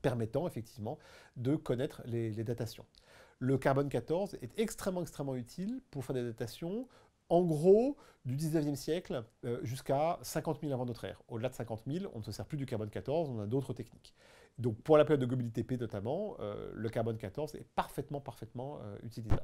permettant effectivement de connaître les, les datations. Le carbone 14 est extrêmement, extrêmement utile pour faire des datations en gros, du 19e siècle euh, jusqu'à 50 000 avant notre ère. Au-delà de 50 000, on ne se sert plus du carbone 14, on a d'autres techniques. Donc pour la période de Gobelin TP notamment, euh, le carbone 14 est parfaitement, parfaitement euh, utilisable.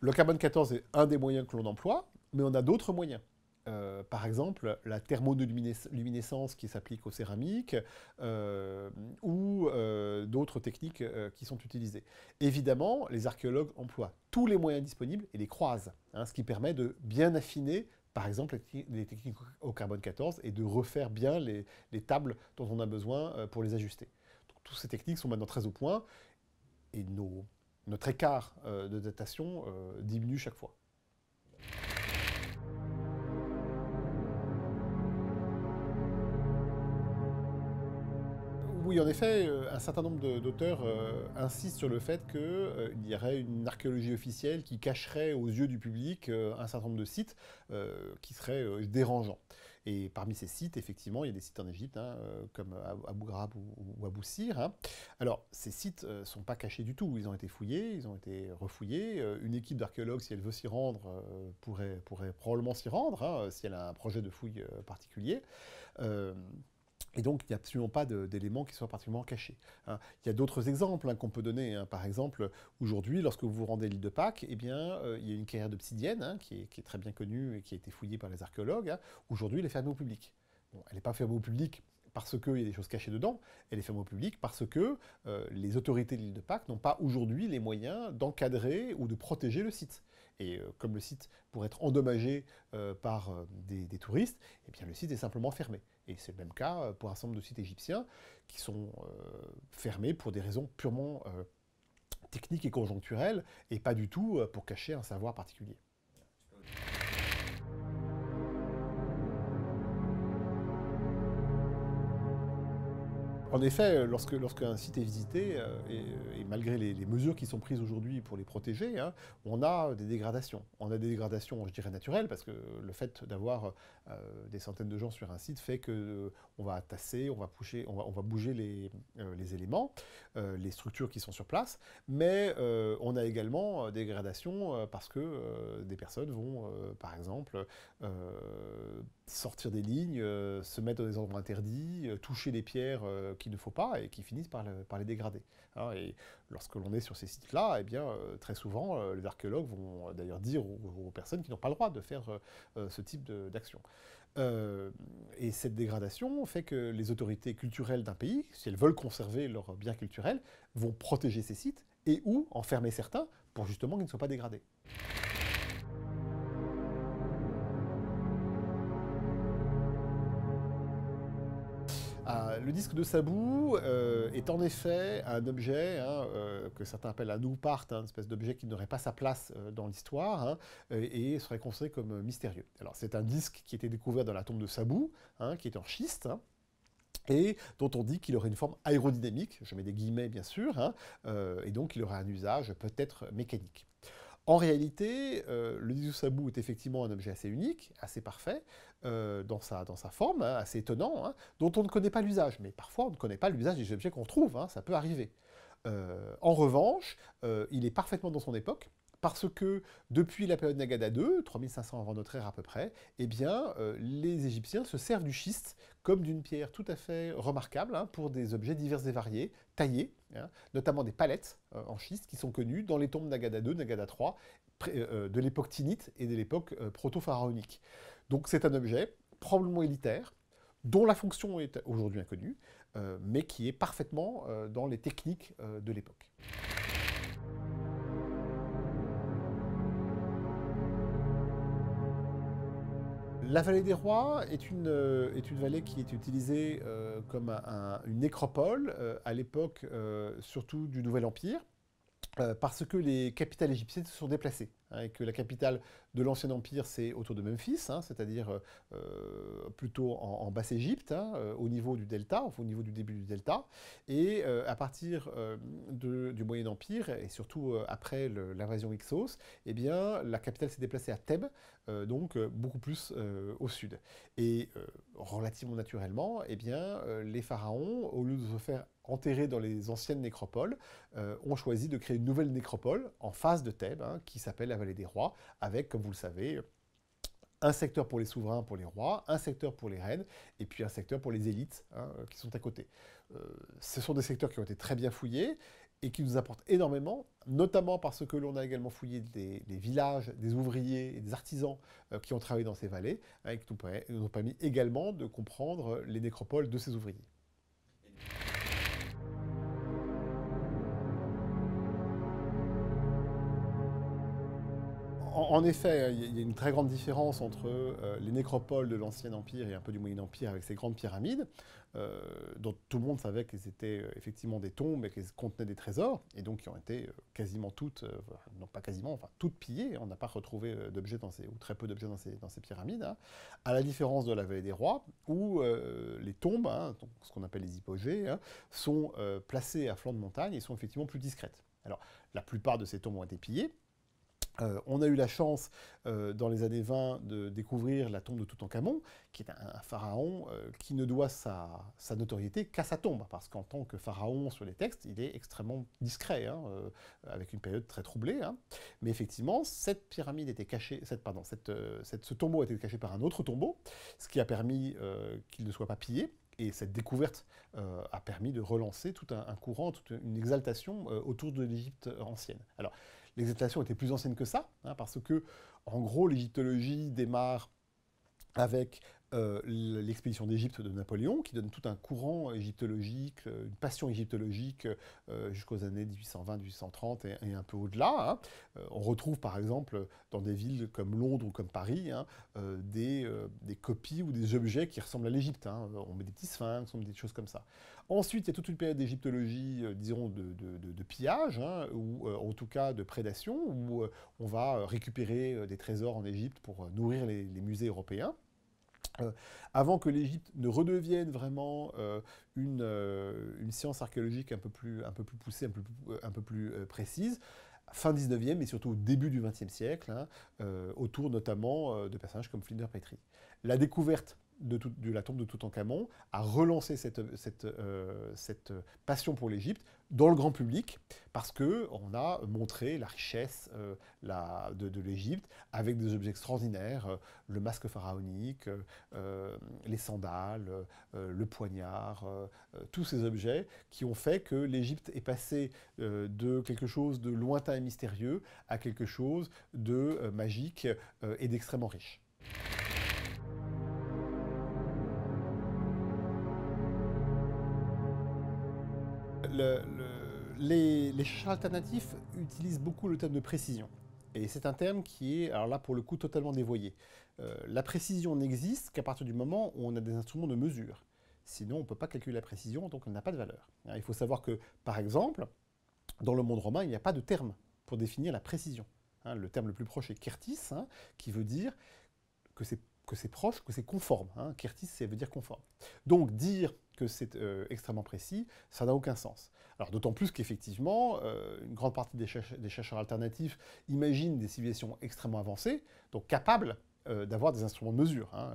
Le carbone 14 est un des moyens que l'on emploie, mais on a d'autres moyens. Euh, par exemple, la thermoluminescence qui s'applique aux céramiques euh, ou euh, d'autres techniques qui sont utilisées. Évidemment, les archéologues emploient tous les moyens disponibles et les croisent, hein, ce qui permet de bien affiner, par exemple, les techniques au carbone 14 et de refaire bien les, tables dont on a besoin pour les ajuster. toutes ces techniques sont maintenant très au point et notre écart de datation diminue chaque fois. Et en effet, euh, un certain nombre d'auteurs euh, insistent sur le fait qu'il euh, y aurait une archéologie officielle qui cacherait aux yeux du public un certain nombre de sites qui seraient dérangeants. Et parmi ces sites, effectivement, il y a des sites en Égypte, hein, comme Abu Ghraib ou, Abu Sir. Hein. Alors, ces sites ne sont pas cachés du tout. Ils ont été fouillés, ils ont été refouillés. Une équipe d'archéologues, si elle veut s'y rendre, pourrait, pourrait probablement s'y rendre, hein, si elle a un projet de fouille particulier. Et donc, il n'y a absolument pas d'éléments qui soient particulièrement cachés. Hein. Il y a d'autres exemples hein, qu'on peut donner. Hein. Par exemple, aujourd'hui, lorsque vous vous rendez l'île de Pâques, eh bien, euh, il y a une carrière d'obsidienne qui, qui, est très bien connue et qui a été fouillée par les archéologues. Aujourd'hui, elle est fermée au public. elle n'est pas fermée au public parce qu'il y a des choses cachées dedans, elle est fermée au public parce que euh, les autorités de l'île de Pâques n'ont pas aujourd'hui les moyens d'encadrer ou de protéger le site. Et euh, comme le site pourrait être endommagé euh, par euh, des, touristes, eh bien, le site est simplement fermé. Et c'est le même cas pour un certain nombre de sites égyptiens qui sont fermés pour des raisons purement techniques et conjoncturelles et pas du tout pour cacher un savoir particulier. En effet, euh, lorsque, lorsque un site est visité, euh, euh, et, malgré les, mesures qui sont prises aujourd'hui pour les protéger, hein, on a des dégradations. On a des dégradations, je dirais, naturelles, parce que le fait d'avoir des centaines de gens sur un site fait qu'on va tasser, on va, pousser, on va, bouger les, les éléments, les structures qui sont sur place, mais on a également des dégradations parce que des personnes vont, par exemple, sortir des lignes, euh, se mettre dans des endroits interdits, euh, toucher des pierres euh, qu'il ne faut pas et qui finissent par, par les dégrader. Hein. et lorsque l'on est sur ces sites-là, eh bien, très souvent, les archéologues vont d'ailleurs dire aux, aux personnes qui n'ont pas le droit de faire ce type d'action. et cette dégradation fait que les autorités culturelles d'un pays, si elles veulent conserver leurs biens culturels, vont protéger ces sites et ou enfermer certains pour justement qu'ils ne soient pas dégradés. le disque de Sabou euh, est en effet un objet hein, euh, que certains appellent un part, hein, une espèce d'objet qui n'aurait pas sa place euh, dans l'histoire hein, et serait considéré comme mystérieux. Alors c'est un disque qui était découvert dans la tombe de Sabou, qui est en schiste et dont on dit qu'il aurait une forme aérodynamique, je mets des guillemets bien sûr, et donc il aurait un usage peut-être mécanique. En réalité, euh, le dizousabou est effectivement un objet assez unique, assez parfait, euh, dans, sa, dans sa forme, hein, assez étonnant, hein, dont on ne connaît pas l'usage. Mais parfois, on ne connaît pas l'usage des objets qu'on trouve, hein, ça peut arriver. Euh, en revanche, il est parfaitement dans son époque, parce que depuis la période Nagada II, 3500 avant notre ère à peu près, eh bien, les Égyptiens se servent du schiste comme d'une pierre tout à fait remarquable pour des objets divers et variés, taillés, Hein, notamment des palettes euh, en schiste qui sont connues dans les tombes Nagada 2, Nagada 3, euh, euh, de l'époque tinite et de l'époque proto-pharaonique. Donc c'est un objet probablement élitaire, dont la fonction est aujourd'hui inconnue, mais qui est parfaitement dans les techniques de l'époque. La vallée des rois est une, euh, vallée qui est utilisée euh, comme une nécropole euh, à l'époque surtout du Nouvel Empire parce que les capitales égyptiennes se sont déplacées. Hein, et que la capitale de l'ancien empire, c'est autour de Memphis, hein, c'est-à-dire euh, plutôt en, basse Égypte, hein, euh, au niveau du delta, au niveau du début du delta, et euh, à partir du Moyen Empire et surtout après l'invasion Hyksos, eh bien la capitale s'est déplacée à Thèbes, donc beaucoup plus au sud. Et relativement naturellement, eh bien les pharaons, au lieu de se faire enterrés dans les anciennes nécropoles, euh, ont choisi de créer une nouvelle nécropole en face de Thèbes, hein, qui s'appelle la Vallée des Rois, avec, comme vous le savez, un secteur pour les souverains, pour les rois, un secteur pour les reines, et puis un secteur pour les élites hein, qui sont à côté. Euh, ce sont des secteurs qui ont été très bien fouillés et qui nous apportent énormément, notamment parce que l'on a également fouillé des, villages, des ouvriers et des artisans euh, qui ont travaillé dans ces vallées, hein, et qui nous ont permis également de comprendre les nécropoles de ces ouvriers. en effet, euh, il y a une très grande différence entre euh, les nécropoles de l'Ancien Empire et un peu du Moyen Empire avec ces grandes pyramides, euh, dont tout le monde savait qu'elles étaient effectivement des tombes et qu'elles contenaient des trésors, et donc qui ont été quasiment toutes, non pas quasiment, enfin toutes pillées. On n'a pas retrouvé d'objets dans ces, ou très peu d'objets dans ces, pyramides, hein. à la différence de la vallée des rois, où les tombes, hein, donc ce qu'on appelle les hypogées, hein, sont placées à flanc de montagne et sont effectivement plus discrètes. Alors, la plupart de ces tombes ont été pillées, euh, on a eu la chance, euh, dans les années 20, de découvrir la tombe de Toutankhamon, qui est un, pharaon euh, qui ne doit sa, notoriété qu'à sa tombe, hein, parce qu'en tant que pharaon sur les textes, il est extrêmement discret, hein, avec une période très troublée. Hein. Mais effectivement, cette pyramide était cachée, cette, pardon, ce tombeau était caché par un autre tombeau, ce qui a permis qu'il ne soit pas pillé, et cette découverte a permis de relancer tout un, courant, toute une exaltation autour de l'Égypte ancienne. Alors, L'exaltation était plus ancienne que ça, hein, parce que, en gros, l'égyptologie démarre avec euh, l'expédition d'Égypte de Napoléon, qui donne tout un courant égyptologique, euh, une passion égyptologique euh, jusqu'aux années 1820-1830 et, un peu au-delà. Hein. on retrouve par exemple dans des villes comme Londres ou comme Paris hein, des, copies ou des objets qui ressemblent à l'Égypte. Hein. On met des petits sphinx, on met des choses comme ça. Ensuite, il y a toute une période d'égyptologie, disons, de, pillage, ou en tout cas de prédation, où on va récupérer des trésors en Égypte pour nourrir les musées européens. Euh, avant que l'Égypte ne redevienne vraiment euh, euh, une, science archéologique un peu plus, un peu plus poussée, un peu plus, précise, fin 19e et surtout au début du 20e siècle, hein, autour notamment de personnages comme Flinders Petrie. La découverte de, la tombe de Toutankhamon a relancé cette, cette, euh, passion pour l'Égypte dans le grand public parce qu'on a montré la richesse euh, de, l'Égypte avec des objets extraordinaires, euh, le masque pharaonique, les sandales, le poignard, tous ces objets qui ont fait que l'Égypte est passée de quelque chose de lointain et mystérieux à quelque chose de magique et d'extrêmement riche. le, les, chercheurs alternatifs utilisent beaucoup le terme de précision. Et c'est un terme qui est, alors là pour le coup, totalement dévoyé. Euh, la précision n'existe qu'à partir du moment où on a des instruments de mesure. Sinon, on ne peut pas calculer la précision, donc on n'a pas de valeur. il faut savoir que, par exemple, dans le monde romain, il n'y a pas de terme pour définir la précision. Hein, le terme le plus proche est kertis, hein, qui veut dire que c'est proche, que c'est conforme. Hein. Kertis, ça veut dire conforme. Donc dire que c'est euh, extrêmement précis, ça n'a aucun sens. Alors d'autant plus qu'effectivement, euh, une grande partie des, chercheurs alternatifs imaginent des civilisations extrêmement avancées, donc capables euh, d'avoir des instruments de mesure, hein,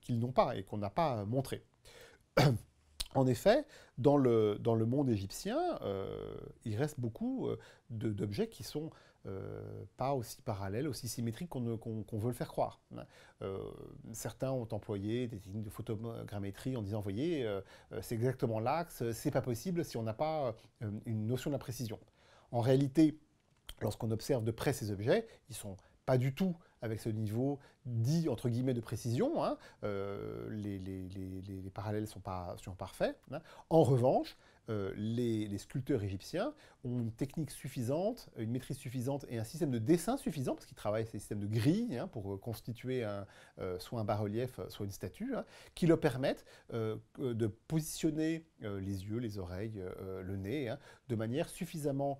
qu'ils n'ont pas et qu'on n'a pas montré. En effet, le, dans le monde égyptien, il reste beaucoup d'objets qui sont euh, pas aussi parallèle, aussi symétrique qu'on veut le faire croire. Euh, certains ont employé des techniques de photogrammétrie en disant, voyez, euh, c'est exactement l'axe, c'est pas possible si on n'a pas une notion de la précision. En réalité, lorsqu'on observe de près ces objets, ils sont pas du tout avec ce niveau dit entre guillemets de précision. Hein. Les, parallèles ne parallèles sont pas parfaits. Hein. En revanche, euh, les, sculpteurs égyptiens ont une technique suffisante, une maîtrise suffisante et un système de dessin suffisant, parce qu'ils travaillent ces systèmes de grilles hein, pour euh, constituer euh, soit un bas-relief, soit une statue, hein, qui leur permettent de positionner les yeux, les oreilles, le nez, hein, de manière suffisamment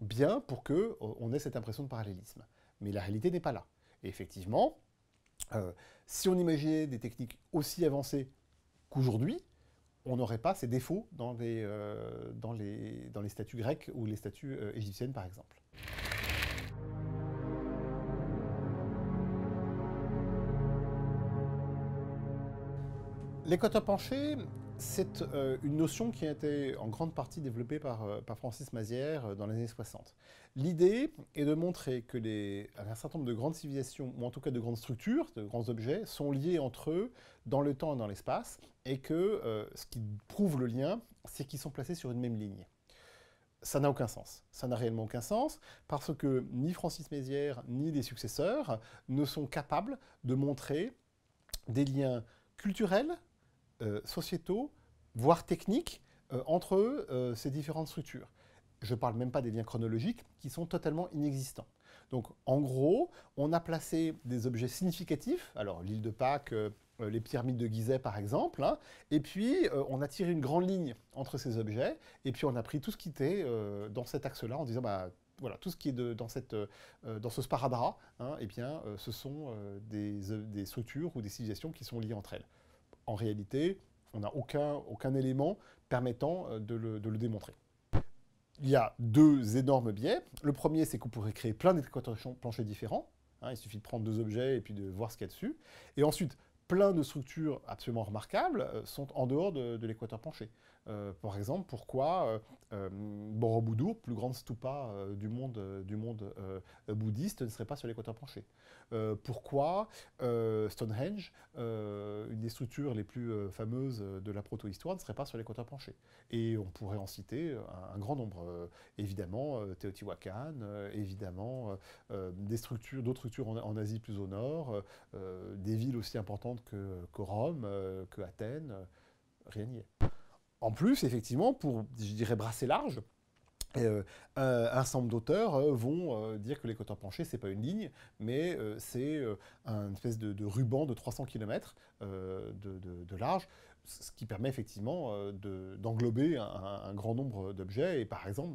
bien pour qu'on ait cette impression de parallélisme. Mais la réalité n'est pas là. Et effectivement, si on imaginait des techniques aussi avancées qu'aujourd'hui, on n'aurait pas ces défauts dans les, euh, dans, les, dans les statues grecques ou les statues euh, égyptiennes, par exemple. Les cotes penchées, c'est euh, une notion qui a été en grande partie développée par, euh, Francis Mazière euh, dans les années 60. L'idée est de montrer que un certain nombre de grandes civilisations, ou en tout cas de grandes structures, de grands objets, sont liés entre eux dans le temps et dans l'espace, et que ce qui prouve le lien, c'est qu'ils sont placés sur une même ligne ça n'a aucun sens. Ça n'a réellement aucun sens parce que ni Francis Mézières ni des successeurs ne sont capables de montrer des liens culturels, euh, sociétaux, voire techniques, euh, entre euh, ces différentes structures. Je ne parle même pas des liens chronologiques qui sont totalement inexistants. Donc en gros, on a placé des objets significatifs, alors l'île de Pâques, les pyramides de Gizeh par exemple, hein, et puis on a tiré une grande ligne entre ces objets, et puis on a pris tout ce qui était dans cet axe-là en disant bah, voilà, tout ce qui est dans, ce sparadrap, hein, eh bien, ce sont des, des, structures ou des civilisations qui sont liées entre elles en réalité, on n'a aucun, élément permettant euh, de le, démontrer il y a deux énormes biais. Le premier, c'est qu'on pourrait créer plein d'équateurs planchers différents. Hein. il suffit de prendre deux objets et puis de voir ce qu'il y a dessus. Et ensuite, plein de structures absolument remarquables euh, sont en dehors de, de l'équateur plancher. Euh, par exemple, pourquoi euh, euh, Borobudur, plus grande stupa du monde, bouddhiste, ne serait pas sur les l'équateur penché Pourquoi Stonehenge, une des structures les plus fameuses de la proto-histoire, ne serait pas sur les côtes penché Et on pourrait en citer un, grand nombre, évidemment Teotihuacan, évidemment d'autres structures en, Asie plus au nord, des villes aussi importantes que, que Rome, que Athènes, rien n'y est. En plus, effectivement, pour, je dirais, brasser large, euh, euh, un, ensemble d'auteurs euh, vont dire que l'équateur penché, n'est pas une ligne, mais c'est une espèce de, ruban de 300 km de, large, ce qui permet effectivement d'englober un, grand nombre d'objets et par exemple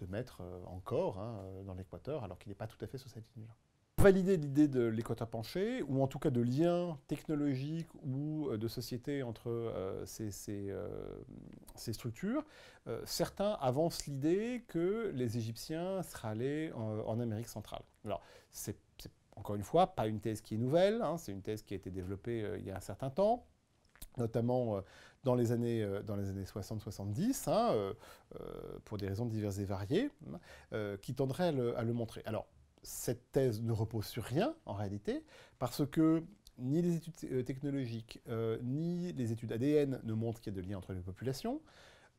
de, mettre encore hein, dans l'équateur alors qu'il n'est pas tout à fait sur cette ligne-là valider l'idée de l'équateur penché, ou en tout cas de lien technologique ou euh, de société entre euh, euh, ces, structures, certains avancent l'idée que les Égyptiens seraient allés en, Amérique centrale. Alors, c'est encore une fois pas une thèse qui est nouvelle, hein, c'est une thèse qui a été développée il y a un certain temps notamment dans les années, dans les années 60-70, hein, pour des raisons diverses et variées, hein, qui tendraient à le, à le montrer. Alors, cette thèse ne repose sur rien, en réalité, parce que ni les études euh, technologiques, euh, ni les études ADN ne montrent qu'il y a de lien entre les populations.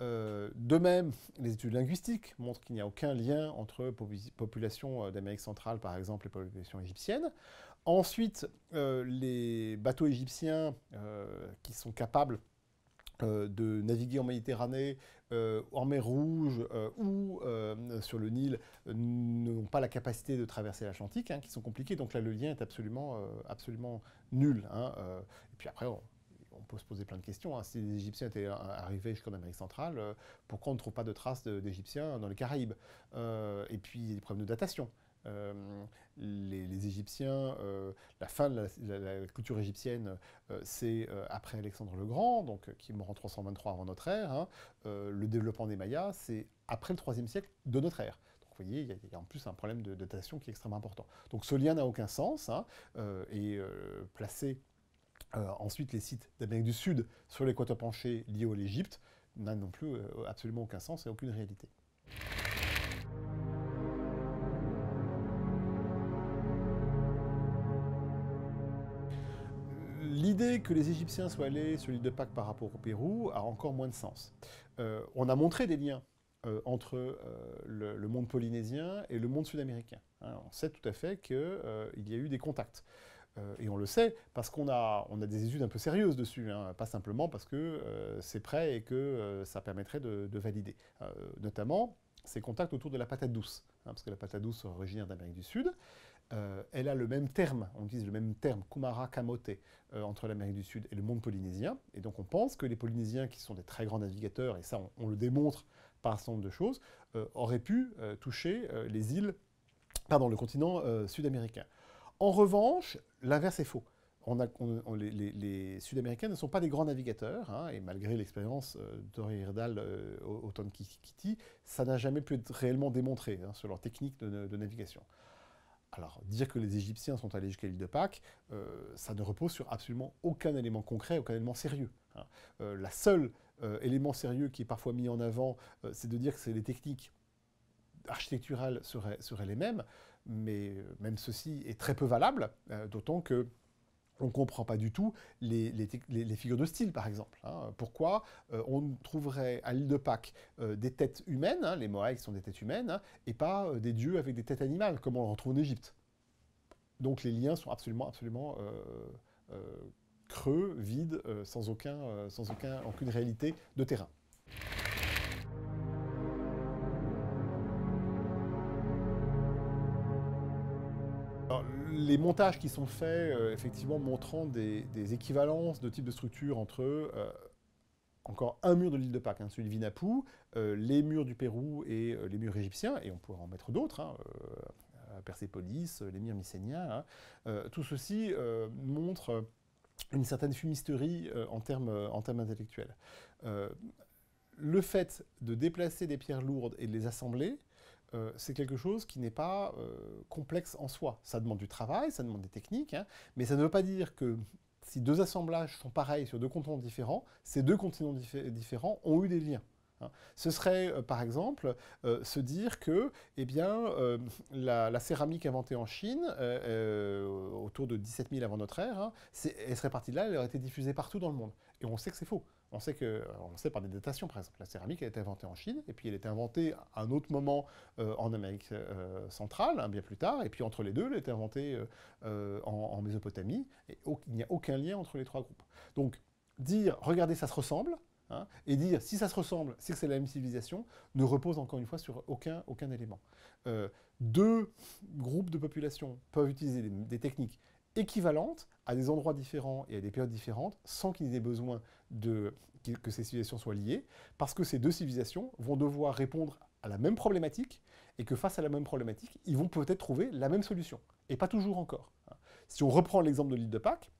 Euh, de même, les études linguistiques montrent qu'il n'y a aucun lien entre populations d'Amérique centrale, par exemple, et populations égyptiennes. Ensuite, les bateaux égyptiens qui sont capables euh, de naviguer en Méditerranée, euh, en mer Rouge euh, ou sur le Nil n'ont pas la capacité de traverser l'Atlantique, hein, qui sont compliqués. Donc là, le lien est absolument, nul. Hein, et puis après, on, peut se poser plein de questions. Hein. Si les Égyptiens étaient arrivés jusqu'en Amérique centrale, pourquoi on ne trouve pas de traces d'Égyptiens dans les Caraïbes Et puis, il y a des problèmes de datation. Euh, les, Égyptiens, euh, la fin de la, culture égyptienne, euh, c'est après Alexandre le Grand, donc qui est mort en 323 avant notre ère. Hein, le développement des Mayas, c'est après le IIIe siècle de notre ère. Donc vous voyez, il y, a en plus un problème de datation qui est extrêmement important. Donc ce lien n'a aucun sens hein, et placer ensuite les sites d'Amérique du Sud sur l'équateur penché lié à l'Égypte n'a non plus absolument aucun sens et aucune réalité. l'idée que les Égyptiens soient allés sur l'île de Pâques par rapport au Pérou a encore moins de sens. Euh, on a montré des liens euh, entre euh, le, monde polynésien et le monde sud-américain. Hein, on sait tout à fait qu'il y a eu des contacts. et on le sait parce qu'on a, on a des études un peu sérieuses dessus, hein, pas simplement parce que c'est prêt et que ça permettrait de, valider. notamment, ces contacts autour de la patate douce, hein, parce que la patate douce est originaire d'Amérique du Sud, euh, elle a le même terme, on utilise le même terme, Kumara Kamote, euh, entre l'Amérique du Sud et le monde polynésien. Et donc on pense que les Polynésiens, qui sont des très grands navigateurs, et ça on, le démontre par un certain nombre de choses, euh, auraient pu toucher les îles, pardon, le continent sud-américain. En revanche, l'inverse est faux. les, Sud-Américains ne sont pas des grands navigateurs, hein, et malgré l'expérience d'Henri Hirdal au, au Kikiti, ça n'a jamais pu être réellement démontré hein, sur leur technique de navigation. Alors, dire que les Égyptiens sont allés jusqu'à l'île de Pâques, euh, ça ne repose sur absolument aucun élément concret, aucun élément sérieux. Hein. Euh, la seule euh, élément sérieux qui est parfois mis en avant, euh, c'est de dire que les techniques architecturales seraient les mêmes, mais même ceci est très peu valable, d'autant que on ne comprend pas du tout les, figures de style, par exemple. Hein. Pourquoi euh, on trouverait à l'île de Pâques euh, des têtes humaines, hein, les Moaïs sont des têtes humaines, hein, et pas euh, des dieux avec des têtes animales, comme on en retrouve en Égypte. Donc les liens sont absolument, absolument creux, vides, sans, aucun, sans aucun, aucune réalité de terrain. les montages qui sont faits, euh, effectivement, montrant des, équivalences de type de structure entre, euh, encore un mur de l'île de Pâques, hein, celui de Vinapou, euh, les murs du Pérou et les murs égyptiens, et on pourrait en mettre d'autres, hein, Persépolis, les murs mycéniens, hein. tout ceci montre une certaine fumisterie en termes intellectuels. le fait de déplacer des pierres lourdes et de les assembler, euh, c'est quelque chose qui n'est pas euh, complexe en soi. Ça demande du travail, ça demande des techniques, hein, mais ça ne veut pas dire que si deux assemblages sont pareils sur deux continents différents, ces deux continents différents ont eu des liens. Hein. Ce serait, euh, par exemple, se dire que eh bien, la, céramique inventée en Chine, autour de 17 000 avant notre ère, hein, elle serait partie de là, elle aurait été diffusée partout dans le monde. Et on sait que c'est faux. On sait, que, on sait par des datations, par exemple, la céramique a été inventée en Chine, et puis elle a été inventée à un autre moment euh, en Amérique euh, centrale, hein, bien plus tard, et puis entre les deux, elle a été inventée euh, en, Mésopotamie, et il n'y a aucun lien entre les trois groupes. Donc, dire, regardez, ça se ressemble, hein, et dire, si ça se ressemble, c'est que c'est la même civilisation, ne repose encore une fois sur aucun, élément. deux groupes de population peuvent utiliser des, techniques équivalentes à des endroits différents et à des périodes différentes sans qu'il y ait besoin de, que ces civilisations soient liées, parce que ces deux civilisations vont devoir répondre à la même problématique, et que face à la même problématique, ils vont peut-être trouver la même solution, et pas toujours encore. Si on reprend l'exemple de l'île de Pâques,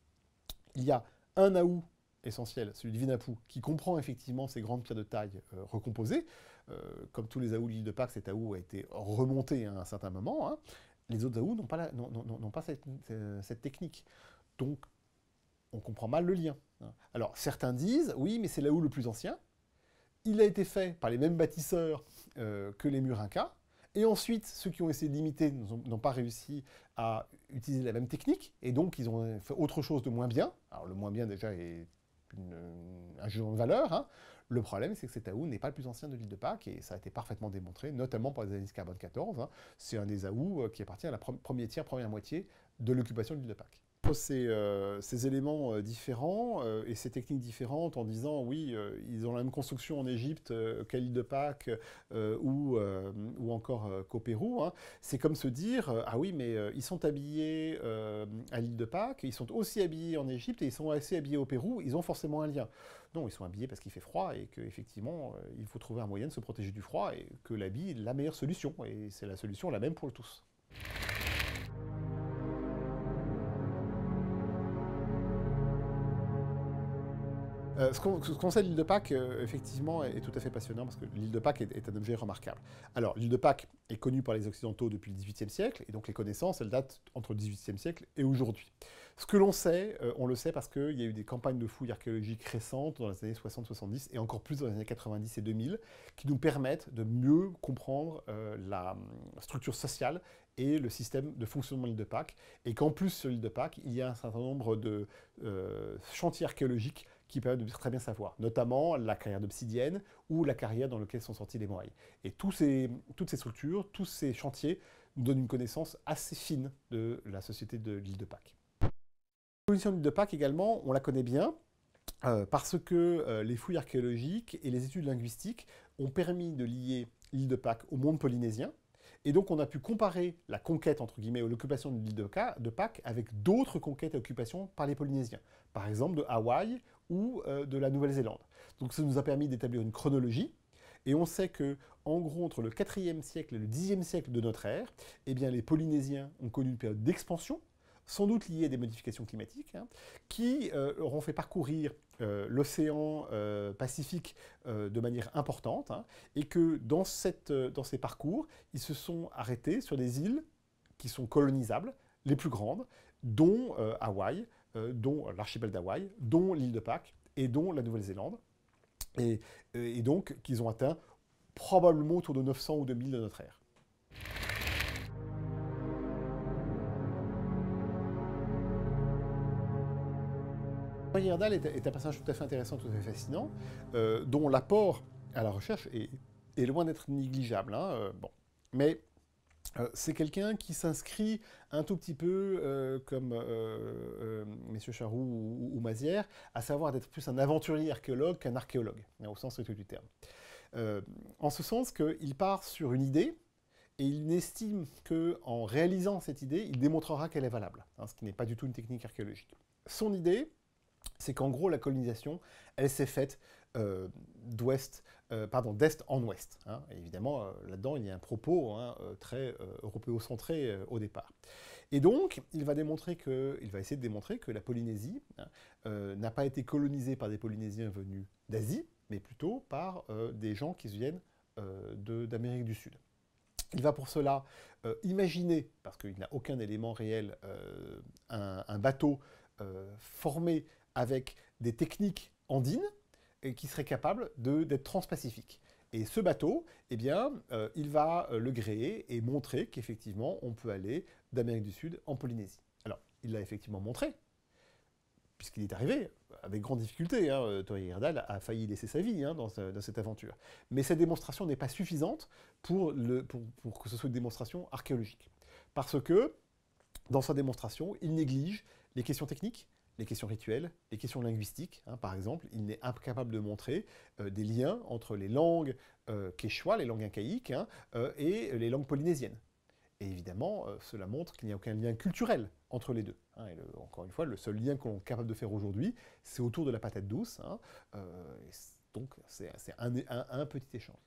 il y a un Naou essentiel, celui de Vinapu, qui comprend effectivement ces grandes pierres de taille euh, recomposées. Euh, comme tous les Aou de l'île de Pâques, cet Aou a été remonté à un certain moment. Hein. Les autres Aou n'ont pas, pas cette, euh, cette technique. Donc on comprend mal le lien. Alors certains disent, oui, mais c'est là où le plus ancien. Il a été fait par les mêmes bâtisseurs euh, que les murs Et ensuite, ceux qui ont essayé l'imiter n'ont pas réussi à utiliser la même technique, et donc ils ont fait autre chose de moins bien. Alors le moins bien déjà est un jugement de valeur. Hein. Le problème, c'est que cet Aou n'est pas le plus ancien de l'île de Pâques, et ça a été parfaitement démontré, notamment par les analyses carbone 14. Hein. C'est un des Aou euh, qui appartient à la premier première moitié de l'occupation de l'île de Pâques ces, euh, ces, éléments euh, différents euh, et ces techniques différentes en disant oui, ils ont la même construction en Égypte qu'à l'île de Pâques ou, ou, encore qu'au Pérou. Hein. C'est comme se dire ah oui, mais ils sont habillés à l'île de Pâques, ils sont aussi habillés en Égypte et ils sont assez habillés au Pérou, ils ont forcément un lien. Non, ils sont habillés parce qu'il fait froid et qu'effectivement, il faut trouver un moyen de se protéger du froid et que l'habit est la meilleure solution. Et c'est la solution la même pour tous. Euh, ce, qu'on, sait de l'île de Pâques, euh, effectivement, est, tout à fait passionnant parce que l'île de Pâques est, un objet remarquable. Alors, l'île de Pâques est connue par les Occidentaux depuis le XVIIIe siècle, et donc les connaissances, elles datent entre le XVIIIe siècle et aujourd'hui. Ce que l'on sait, euh, on le sait parce qu'il y a eu des campagnes de fouilles archéologiques récentes dans les années 60-70 et encore plus dans les années 90 et 2000, qui nous permettent de mieux comprendre la hum, structure sociale et le système de fonctionnement de l'île de Pâques, et qu'en plus sur l'île de Pâques, il y a un certain nombre de chantiers archéologiques qui permet de très bien savoir, notamment la carrière d'obsidienne ou la carrière dans laquelle sont sortis les morailles. Et ces, toutes ces structures, tous ces chantiers nous donnent une connaissance assez fine de la société de l'île de Pâques. La position de l'île de Pâques également, on la connaît bien, euh, parce que euh, les fouilles archéologiques et les études linguistiques ont permis de lier l'île de Pâques au monde polynésien. Et donc on a pu comparer la conquête, entre guillemets, ou l'occupation de l'île de Pâques avec d'autres conquêtes et occupations par les Polynésiens. Par exemple de Hawaï ou euh, de la Nouvelle-Zélande. Donc ça nous a permis d'établir une chronologie. Et on sait que, en gros, entre le 4e siècle et le 10e siècle de notre ère, eh les Polynésiens ont connu une période d'expansion, sans doute liée à des modifications climatiques, hein, qui euh, leur ont fait parcourir euh, l'océan euh, Pacifique de manière importante, hein, et que dans, dans ces parcours, ils se sont arrêtés sur des îles qui sont colonisables, les plus grandes, dont Hawaï, euh, dont l'archipel d'Hawaï, dont l'île de Pâques et dont la Nouvelle-Zélande. Et, euh, donc qu'ils ont atteint probablement autour de 900 ou 2000 de notre ère. Heyerdahl est, est un passage tout à fait intéressant, tout à fait fascinant, euh, dont l'apport à la recherche est, loin d'être négligeable. Hein, bon. Mais euh, c'est quelqu'un qui s'inscrit un tout petit peu euh, comme euh, M. Charroux ou, Mazière, à savoir d'être plus un aventurier archéologue qu'un archéologue, au sens strict du terme. en ce sens qu'il part sur une idée, et il n'estime qu'en réalisant cette idée, il démontrera qu'elle est valable, hein, ce qui n'est pas du tout une technique archéologique. Son idée, c'est qu'en gros, la colonisation, elle s'est faite euh, d'ouest, euh, pardon, d'est en ouest. Hein. évidemment, euh, là-dedans, il y a un propos hein, très européocentré au départ. Et donc, il va, démontrer que, il va essayer de démontrer que la Polynésie hein, n'a pas été colonisée par des Polynésiens venus d'Asie, mais plutôt par des gens qui viennent d'Amérique du Sud. Il va pour cela imaginer, parce qu'il n'a aucun élément réel, un, bateau formé avec des techniques andines, et qui serait capable d'être transpacifique. Et ce bateau, eh bien, euh, il va euh, le gréer et montrer qu'effectivement, on peut aller d'Amérique du Sud en Polynésie. Alors, il l'a effectivement montré, puisqu'il est arrivé, avec grande difficulté. Hein, euh, Tori Herdal a failli laisser sa vie hein, dans, dans, cette aventure. Mais cette démonstration n'est pas suffisante pour, le, pour, que ce soit une démonstration archéologique. Parce que, dans sa démonstration, il néglige les questions techniques, les questions rituelles, les questions linguistiques, hein, par exemple, il n'est incapable de montrer euh, des liens entre les langues euh, quechua, les langues incaïques, hein, euh, et les langues polynésiennes. Et évidemment, cela montre qu'il n'y a aucun lien culturel entre les deux. Hein, encore une fois, le seul lien qu'on est capable de faire aujourd'hui, c'est autour de la patate douce. donc, c'est un petit échange.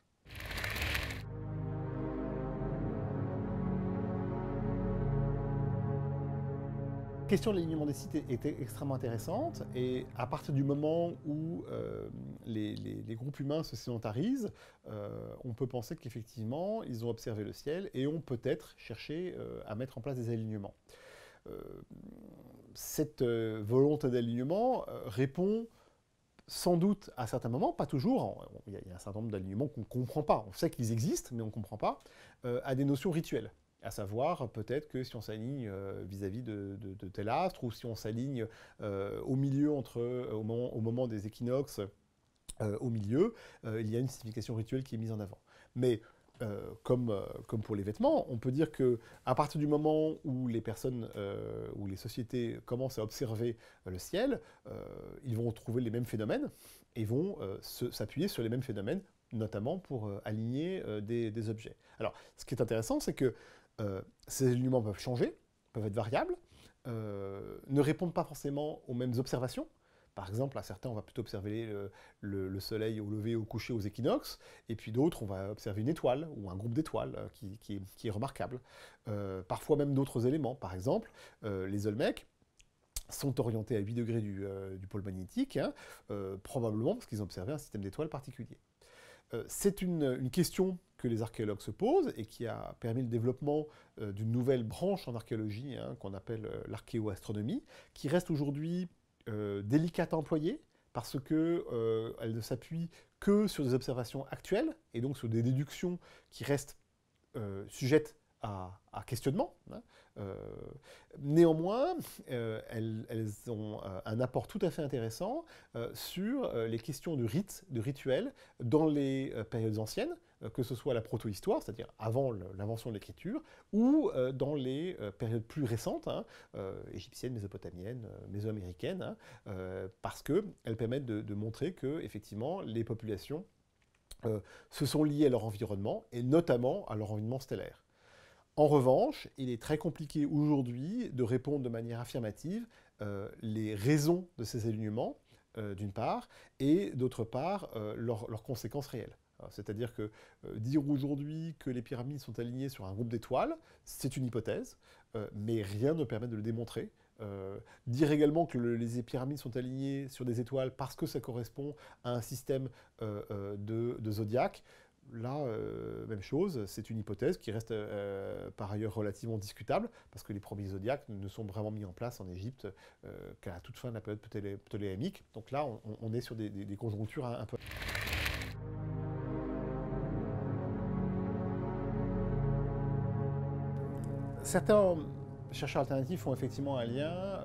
question de l'alignement des cités était extrêmement intéressante et à partir du moment où euh, les, groupes humains se sédentarisent, euh, on peut penser qu'effectivement ils ont observé le ciel et ont peut-être cherché euh, à mettre en place des alignements. cette volonté d'alignement répond sans doute à certains moments, pas toujours, il y, a un certain nombre d'alignements qu'on ne comprend pas, on sait qu'ils existent mais on ne comprend pas, à des notions rituelles. À savoir, peut-être que si on s'aligne euh, vis-à-vis de, de, tel astre, ou si on s'aligne euh, au milieu, entre, euh, au moment, au, moment, des équinoxes, au milieu, il y a une signification rituelle qui est mise en avant. Mais comme, comme, pour les vêtements, on peut dire que à partir du moment où les personnes ou les sociétés commencent à observer le ciel, ils vont retrouver les mêmes phénomènes et vont s'appuyer sur les mêmes phénomènes, notamment pour aligner des, objets. Alors, ce qui est intéressant, c'est que euh, ces éléments peuvent changer, peuvent être variables, euh, ne répondent pas forcément aux mêmes observations. Par exemple, à certains, on va plutôt observer le, soleil au lever au coucher aux équinoxes, et puis d'autres, on va observer une étoile ou un groupe d'étoiles euh, qui, est remarquable. parfois même d'autres éléments. Par exemple, les Olmecs sont orientés à 8 degrés du, pôle magnétique, hein, probablement parce qu'ils ont observé un système d'étoiles particulier. Euh, c'est une, question que les archéologues se posent et qui a permis le développement euh, d'une nouvelle branche en archéologie hein, qu'on appelle euh, l'archéoastronomie, qui reste aujourd'hui délicate à employer parce qu'elle ne s'appuie que sur des observations actuelles et donc sur des déductions qui restent sujettes à, questionnement. Hein. Euh, néanmoins, euh, elles, ont euh, un apport tout à fait intéressant sur les questions de rites, de rituels dans les périodes anciennes, que ce soit la proto-histoire, c'est-à-dire avant l'invention de l'écriture, ou dans les périodes plus récentes, hein, égyptiennes, mésopotamiennes, mésoaméricaines, américaines hein, parce qu'elles permettent de, montrer que, effectivement, les populations se sont liées à leur environnement, et notamment à leur environnement stellaire. En revanche, il est très compliqué aujourd'hui de répondre de manière affirmative euh, les raisons de ces alignements, euh, d'une part, et d'autre part, euh, leurs conséquences réelles. C'est-à-dire que dire aujourd'hui que les pyramides sont alignées sur un groupe d'étoiles, c'est une hypothèse, mais rien ne permet de le démontrer. dire également que les pyramides sont alignées sur des étoiles parce que ça correspond à un système de, de zodiaque, Là, euh, même chose, c'est une hypothèse qui reste euh, par ailleurs relativement discutable, parce que les premiers zodiaques ne sont vraiment mis en place en Égypte euh, qu'à la toute fin de la période ptoléamique. Donc là, on, est sur des, conjonctures un, peu... Certains chercheurs alternatifs ont effectivement un lien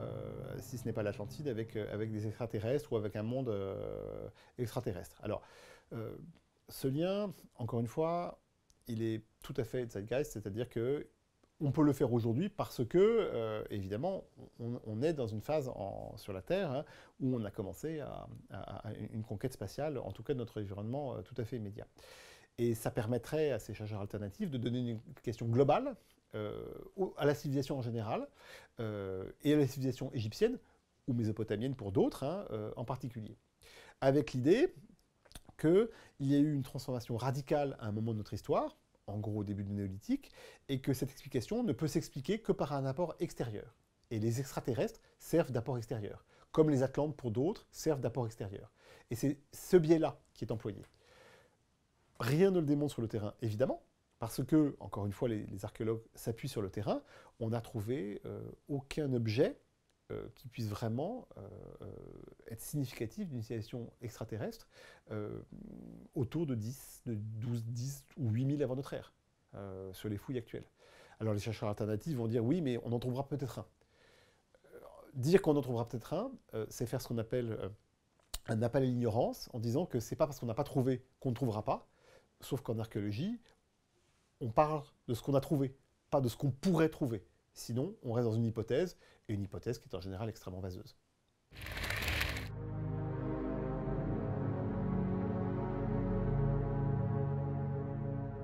si ce n'est pas l'Atlantide, avec, avec des extraterrestres ou avec un monde extraterrestre. Alors, ce lien, encore une fois, il est tout à fait zeitgeist, c'est-à-dire que on peut le faire aujourd'hui parce que, euh, évidemment, on, est dans une phase sur la Terre hein, où on a commencé à, une conquête spatiale, en tout cas de notre environnement euh, tout à fait immédiat. Et ça permettrait à ces chargeurs alternatifs de donner une question globale euh, à la civilisation en général et à la civilisation égyptienne ou mésopotamienne pour d'autres hein, en particulier. Avec l'idée qu'il y a eu une transformation radicale à un moment de notre histoire, en gros au début du néolithique, et que cette explication ne peut s'expliquer que par un apport extérieur. Et les extraterrestres servent d'apport extérieur, comme les Atlantes pour d'autres servent d'apport extérieur. Et c'est ce biais-là qui est employé. Rien ne le démontre sur le terrain, évidemment, parce que, encore une fois, les, archéologues s'appuient sur le terrain. On n'a trouvé euh, aucun objet euh, qui puisse vraiment euh, euh, être significatif d'une situation extraterrestre autour de 10, de 12, 10 ou 8000 avant notre ère, sur les fouilles actuelles. Alors les chercheurs alternatifs vont dire oui, mais on en trouvera peut-être un. Dire qu'on en trouvera peut-être un, c'est faire ce qu'on appelle un appel à l'ignorance, en disant que c'est pas parce qu'on n'a pas trouvé qu'on ne trouvera pas, sauf qu'en archéologie, on parle de ce qu'on a trouvé, pas de ce qu'on pourrait trouver. Sinon, on reste dans une hypothèse, et une hypothèse qui est en général extrêmement vaseuse.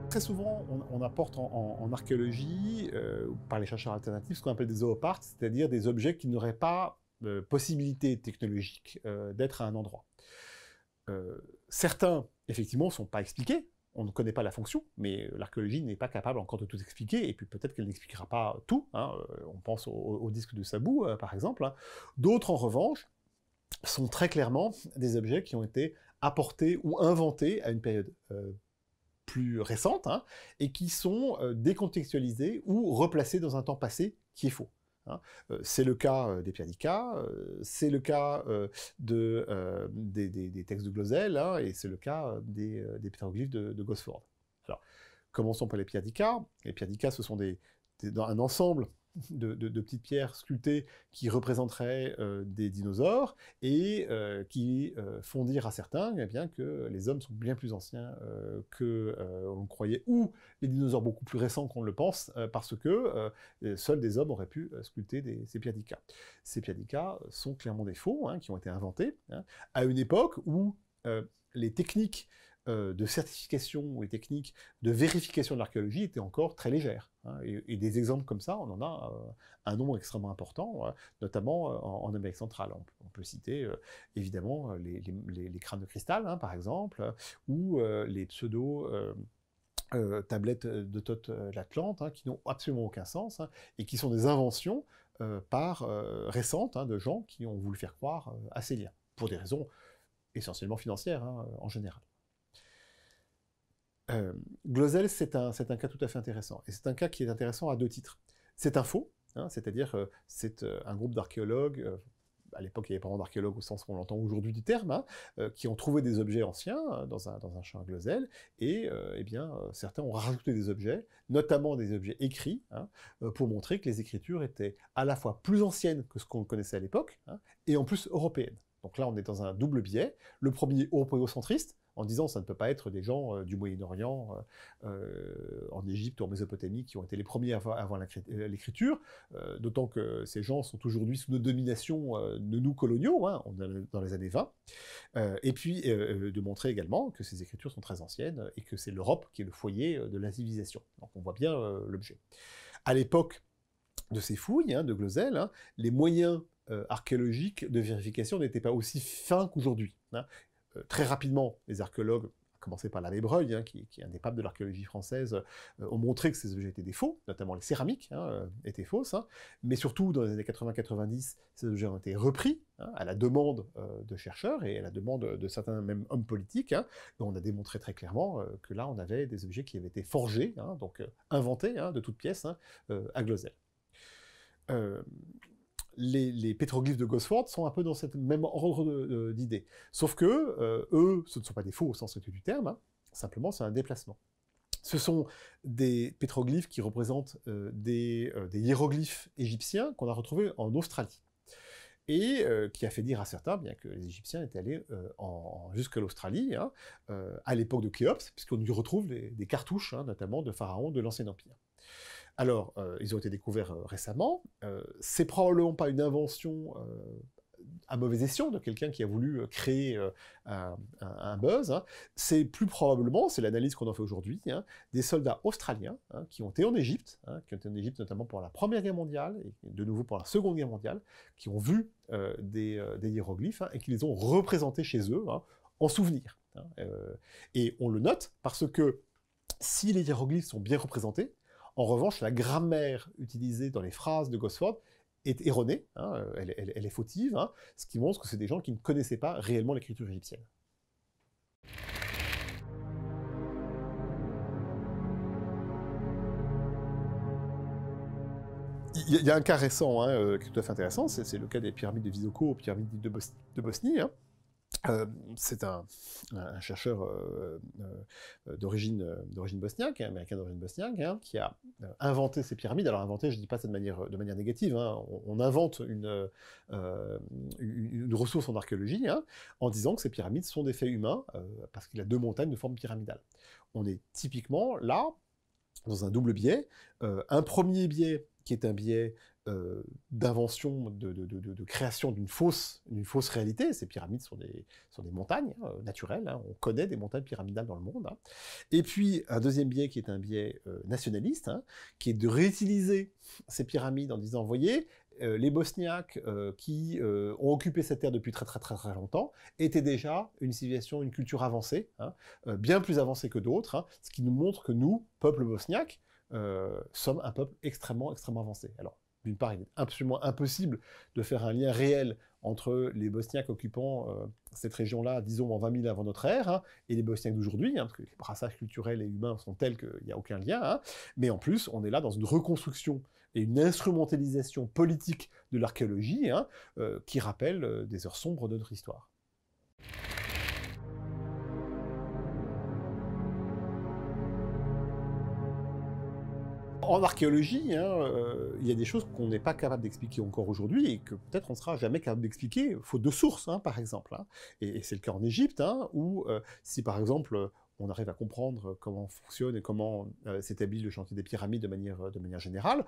Très souvent, on, apporte en, archéologie, euh, par les chercheurs alternatifs, ce qu'on appelle des zooparts, c'est-à-dire des objets qui n'auraient pas de euh, possibilité technologique euh, d'être à un endroit. certains, effectivement, ne sont pas expliqués, on ne connaît pas la fonction, mais l'archéologie n'est pas capable encore de tout expliquer, et puis peut-être qu'elle n'expliquera pas tout. Hein, euh, on pense au, disque de Sabou, euh, par exemple. Hein. D'autres, en revanche, sont très clairement des objets qui ont été apportés ou inventés à une période euh, plus récente, hein, et qui sont décontextualisés ou replacés dans un temps passé qui est faux. Hein. Euh, c'est le cas euh, des pianicas, euh, c'est le cas des, textes de Glosel, hein, et c'est le cas des, pétroglyphes de, Gosford. commençons par les pianicas. Les pianicas, ce sont des, un ensemble de, petites pierres sculptées qui représenteraient euh, des dinosaures et euh, qui euh, font dire à certains eh bien, que les hommes sont bien plus anciens que on le croyait, ou les dinosaures beaucoup plus récents qu'on le pense, parce que seuls des hommes auraient pu sculpter ces piadicas. Ces piadicas sont clairement des faux, hein, qui ont été inventés, hein, à une époque où les techniques euh, de certification et techniques de vérification de l'archéologie était encore très légères. Hein. et, des exemples comme ça, on en a euh, un nombre extrêmement important, euh, notamment en, Amérique centrale. On, peut citer évidemment les, crânes de cristal, hein, par exemple, ou les pseudo... tablettes de Tot l'Atlante, hein, qui n'ont absolument aucun sens, et qui sont des inventions par, récentes de gens qui ont voulu faire croire à ces liens, pour des raisons essentiellement financières en général. Euh, Glosel, c'est un, cas tout à fait intéressant. Et c'est un cas qui est intéressant à deux titres. C'est un faux, hein, c'est-à-dire euh, c'est euh, un groupe d'archéologues, à l'époque il n'y avait pas vraiment d'archéologues au sens qu'on l'entend aujourd'hui du terme, hein, qui ont trouvé des objets anciens dans, un, champ à Glosel, et eh bien, certains ont rajouté des objets, notamment des objets écrits, hein, pour montrer que les écritures étaient à la fois plus anciennes que ce qu'on connaissait à l'époque, et en plus européennes. Donc là, on est dans un double biais. Le premier européocentriste, en disant ça ne peut pas être des gens euh, du Moyen-Orient, euh, euh, en Égypte ou en Mésopotamie, qui ont été les premiers à avoir l'écriture, d'autant que ces gens sont aujourd'hui sous nos dominations, de nous coloniaux, hein, dans les années 20, et puis de montrer également que ces écritures sont très anciennes et que c'est l'Europe qui est le foyer de la civilisation. Donc on voit bien l'objet. À l'époque de ces fouilles, hein, de Glosel, hein, les moyens archéologiques de vérification n'étaient pas aussi fins qu'aujourd'hui. Euh, très rapidement, les archéologues, à commencer par l'abbé hein, qui, est un des papes de l'archéologie française, euh, ont montré que ces objets étaient des faux, notamment les céramiques hein, euh, étaient fausses. Hein. mais surtout, dans les années 80-90, ces objets ont été repris à la demande de chercheurs et à la demande de certains même hommes politiques. et on a démontré très clairement que là, on avait des objets qui avaient été forgés, donc inventés de toutes pièces à Glosel les, pétroglyphes de Gosford sont un peu dans cette même ordre d'idées. Sauf que, euh, eux, ce ne sont pas des faux au sens strict du terme, hein. simplement c'est un déplacement. Ce sont des pétroglyphes qui représentent euh, euh, des, hiéroglyphes égyptiens qu'on a retrouvés en Australie. Et qui a fait dire à certains bien que les Égyptiens étaient allés jusqu'à l'Australie, hein, à l'époque de Khéops, puisqu'on y retrouve des cartouches, hein, notamment de pharaons de l'Ancien Empire. Alors, euh, ils ont été découverts euh, récemment. Euh, c'est probablement pas une invention à mauvais escient de quelqu'un qui a voulu créer un, buzz. Hein. C'est plus probablement, c'est l'analyse qu'on en fait aujourd'hui, hein, des soldats australiens hein, qui ont été en Égypte, qui ont été en Égypte notamment pour la Première Guerre mondiale et de nouveau pour la Seconde Guerre mondiale, qui ont vu des, hiéroglyphes et qui les ont représentés chez eux en souvenir. et on le note parce que si les hiéroglyphes sont bien représentés, en revanche, la grammaire utilisée dans les phrases de Gosford est erronée, hein, euh, elle, est fautive, hein, ce qui montre que c'est des gens qui ne connaissaient pas réellement l'écriture égyptienne. Il y, a un cas récent hein, euh, qui est tout à fait intéressant, c'est le cas des pyramides de Visoko aux pyramides de Bosnie. Euh, c'est un, chercheur euh, euh, d'origine, bosniaque, hein, américain d'origine bosniaque, hein, qui a inventé ces pyramides. Alors inventé, je ne dis pas ça de manière, négative, hein. on, invente une, ressource en archéologie en disant que ces pyramides sont des faits humains, parce qu'il a deux montagnes de forme pyramidale. On est typiquement là, dans un double biais. un premier biais qui est un biais euh, d'invention, de, création d'une fausse, d'une fausse réalité. Ces pyramides sont des, sont des montagnes hein, naturelles. Hein. On connaît des montagnes pyramidales dans le monde. Hein. Et puis, un deuxième biais qui est un biais euh, nationaliste, qui est de réutiliser ces pyramides en disant, voyez, euh, les Bosniaques qui ont occupé cette terre depuis très très très très longtemps étaient déjà une civilisation, une culture avancée, bien plus avancée que d'autres, ce qui nous montre que nous, peuple bosniaque, sommes un peuple extrêmement extrêmement avancé. Alors d'une part, il est absolument impossible de faire un lien réel entre les Bosniaques occupant euh, cette région-là, disons en 20 000 avant notre ère, hein, et les Bosniaques d'aujourd'hui, hein, parce que les brassages culturels et humains sont tels qu'il n'y a aucun lien. Hein. Mais en plus, on est là dans une reconstruction et une instrumentalisation politique de l'archéologie euh, qui rappelle euh, des heures sombres de notre histoire. En archéologie, hein, euh, il y a des choses qu'on n'est pas capable d'expliquer encore aujourd'hui et que peut-être on ne sera jamais capable d'expliquer, faute de sources, hein, par exemple. Hein. Et, c'est le cas en Égypte, où euh, si par exemple on arrive à comprendre comment fonctionne et comment euh, s'établit le chantier des pyramides de manière, de manière générale,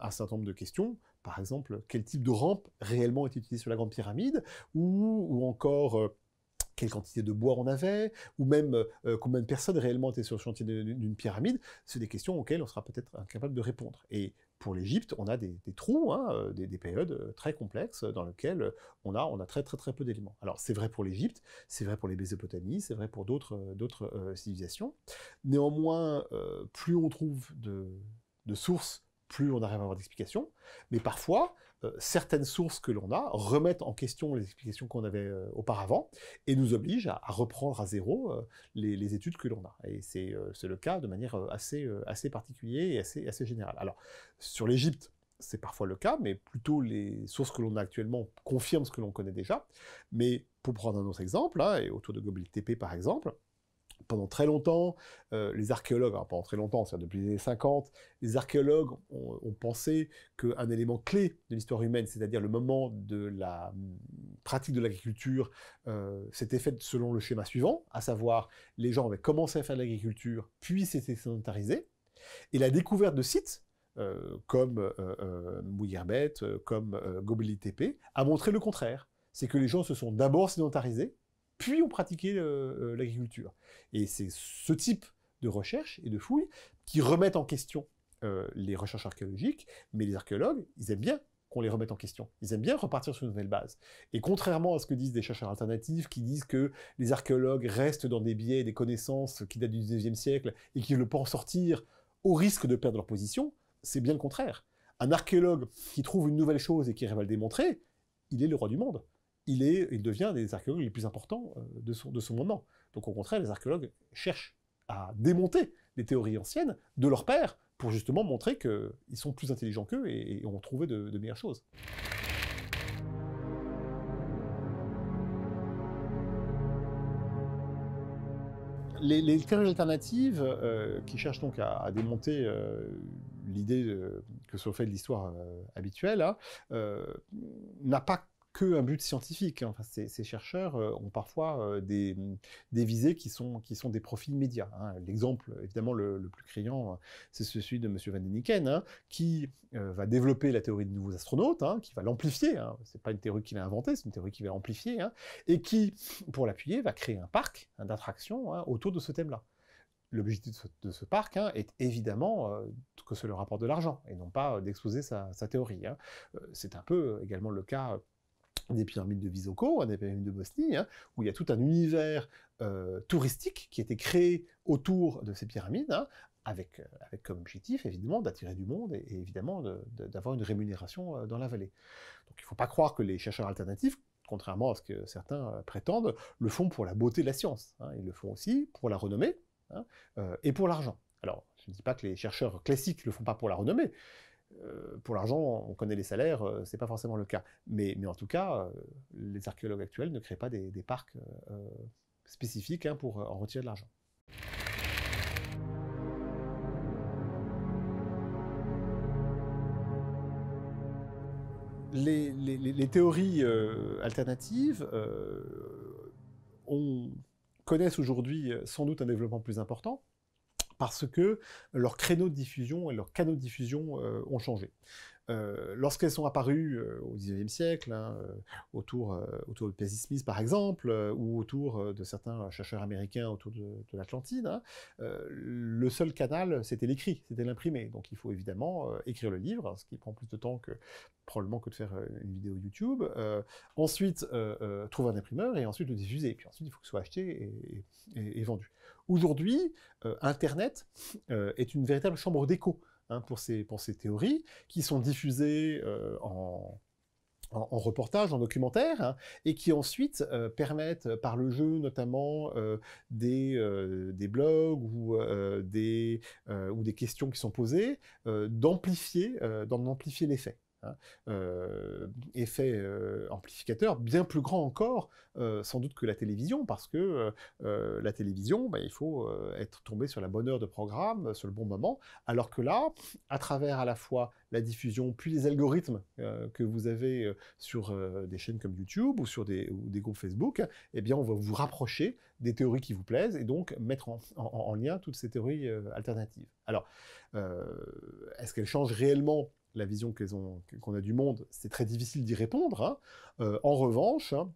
un certain nombre de questions. Par exemple, quel type de rampe réellement est utilisée sur la Grande Pyramide Ou, ou encore, quelle quantité de bois on avait, ou même euh, euh, combien de personnes réellement étaient sur le chantier d'une pyramide, c'est des questions auxquelles on sera peut-être incapable de répondre. Et pour l'Égypte, on a des, trous, hein, euh, des, périodes très complexes dans lesquelles on a, on a très très très peu d'éléments. Alors c'est vrai pour l'Égypte, c'est vrai pour les Mésopotamies, c'est vrai pour d'autres d'autres civilisations. Néanmoins, plus on trouve de sources, plus on arrive à avoir d'explications. Mais parfois, euh, certaines sources que l'on a remettent en question les explications qu'on avait euh, auparavant et nous obligent à, reprendre à zéro euh, les, études que l'on a. Et c'est le cas de manière assez, assez particulière et assez, générale. Alors, sur l'Égypte, c'est parfois le cas, mais plutôt les sources que l'on a actuellement confirment ce que l'on connaît déjà. Mais pour prendre un autre exemple, hein, et autour de Goblet TP par exemple, pendant très longtemps, euh, les archéologues, pendant très longtemps, c'est-à-dire depuis les années 50, les archéologues ont, pensé qu'un élément clé de l'histoire humaine, c'est-à-dire le moment de la hum, pratique de l'agriculture, euh, s'était fait selon le schéma suivant, à savoir les gens avaient commencé à faire de l'agriculture, puis s'étaient sédentarisés, et la découverte de sites, euh, comme Mouillerbet, comme Gobelitépé, a montré le contraire. C'est que les gens se sont d'abord sédentarisés, puis ont pratiqué euh, euh, l'agriculture. Et c'est ce type de recherche et de fouilles qui remettent en question euh, les recherches archéologiques, mais les archéologues, ils aiment bien qu'on les remette en question. Ils aiment bien repartir sur une nouvelle base. Et contrairement à ce que disent des chercheurs alternatifs qui disent que les archéologues restent dans des biais et des connaissances qui datent du 19e siècle et qui pas en sortir au risque de perdre leur position, c'est bien le contraire. Un archéologue qui trouve une nouvelle chose et qui arrive à le démontrer, il est le roi du monde il, est, il devient un des archéologues les plus importants euh, de son, de son moment. Donc au contraire, les archéologues cherchent à démonter les théories anciennes de leur père pour justement montrer qu'ils sont plus intelligents qu'eux et, ont trouvé de, meilleures choses. Les, théories alternatives euh, qui cherchent donc à, démonter euh, l'idée que se fait de l'histoire habituelle hein, n'a pas que un but scientifique. Hein. Enfin, ces, chercheurs euh, ont parfois euh, des, hum, des, visées qui sont, qui sont des profils médias hein. L'exemple, évidemment, le, plus criant, euh, c'est celui de M. Van den hein, qui va développer la théorie de nouveaux astronautes, hein, qui va l'amplifier. C'est pas une théorie qu'il a inventée, c'est une théorie qu'il va amplifier, et qui, pour l'appuyer, va créer un parc d'attractions autour de ce thème-là. L'objectif de, ce parc est évidemment que que cela rapporte de l'argent et non pas d'exposer sa, théorie. C'est un peu également le cas des pyramides de Visoko, hein, des pyramides de Bosnie, hein, où il y a tout un univers euh, touristique qui a été créé autour de ces pyramides, hein, euh, avec, comme objectif évidemment d'attirer du monde et, évidemment d'avoir une rémunération euh, dans la vallée. Donc il ne faut pas croire que les chercheurs alternatifs, contrairement à ce que certains prétendent, le font pour la beauté de la science. ils le font aussi pour la renommée et pour l'argent. Alors je ne dis pas que les chercheurs classiques ne le font pas pour la renommée, euh, pour l'argent, on connaît les salaires, euh, ce n'est pas forcément le cas. Mais, en tout cas, euh, les archéologues actuels ne créent pas des, parcs spécifiques hein, pour en retirer de l'argent. Les, théories alternatives on connaissent aujourd'hui sans doute un développement plus important, parce que leurs créneaux de diffusion et leurs canaux de diffusion euh, ont changé. Euh, lorsqu'elles sont apparues euh, au 19e siècle, hein, euh, autour, de Paisley Smith par exemple, ou autour de certains chercheurs américains autour de, l'Atlantide, hein, le seul canal, c'était l'écrit, c'était l'imprimé. Donc il faut évidemment écrire le livre, ce qui prend plus de temps que probablement que de faire une vidéo YouTube. ensuite, trouver un imprimeur et ensuite le diffuser. puis ensuite, il faut que ce soit acheté et vendu. Aujourd'hui, Internet est une véritable chambre d'écho. Hein, pour, ces, théories, qui sont diffusées euh, en, reportage, en documentaire, hein, et qui ensuite euh, permettent, euh, par le jeu notamment, des, blogs ou, des, questions qui sont posées, d'amplifier d'amplifier l'effet. Hein, euh, effet euh, amplificateur bien plus grand encore, euh, sans doute que la télévision, parce que la télévision, bah, il faut être tombé sur la bonne heure de programme, sur le bon moment, alors que là, à travers à la fois la diffusion, puis les algorithmes que vous avez sur des chaînes comme YouTube ou sur des, des, groupes Facebook, eh bien, on va vous rapprocher des théories qui vous plaisent et donc mettre en, en lien toutes ces théories alternatives. Alors, est-ce qu'elles changent réellement la vision qu'on a du monde, c'est très difficile d'y répondre. Hein. Euh, en revanche, hein,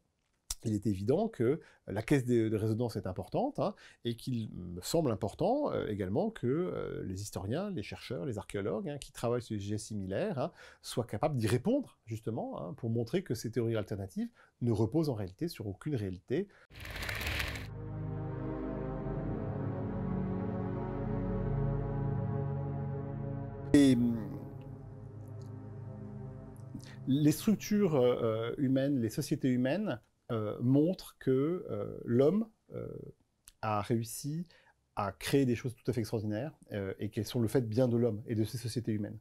il est évident que la caisse de, résonance est importante hein, et qu'il me semble important euh, également que euh, les historiens, les chercheurs, les archéologues qui travaillent sur des sujets similaires soient capables d'y répondre justement pour montrer que ces théories alternatives ne reposent en réalité sur aucune réalité les structures euh, euh, humaines, les sociétés humaines euh, montrent que l'homme a réussi à créer des choses tout à fait extraordinaires et qu'elles sont le fait bien de l'homme et de ses sociétés humaines,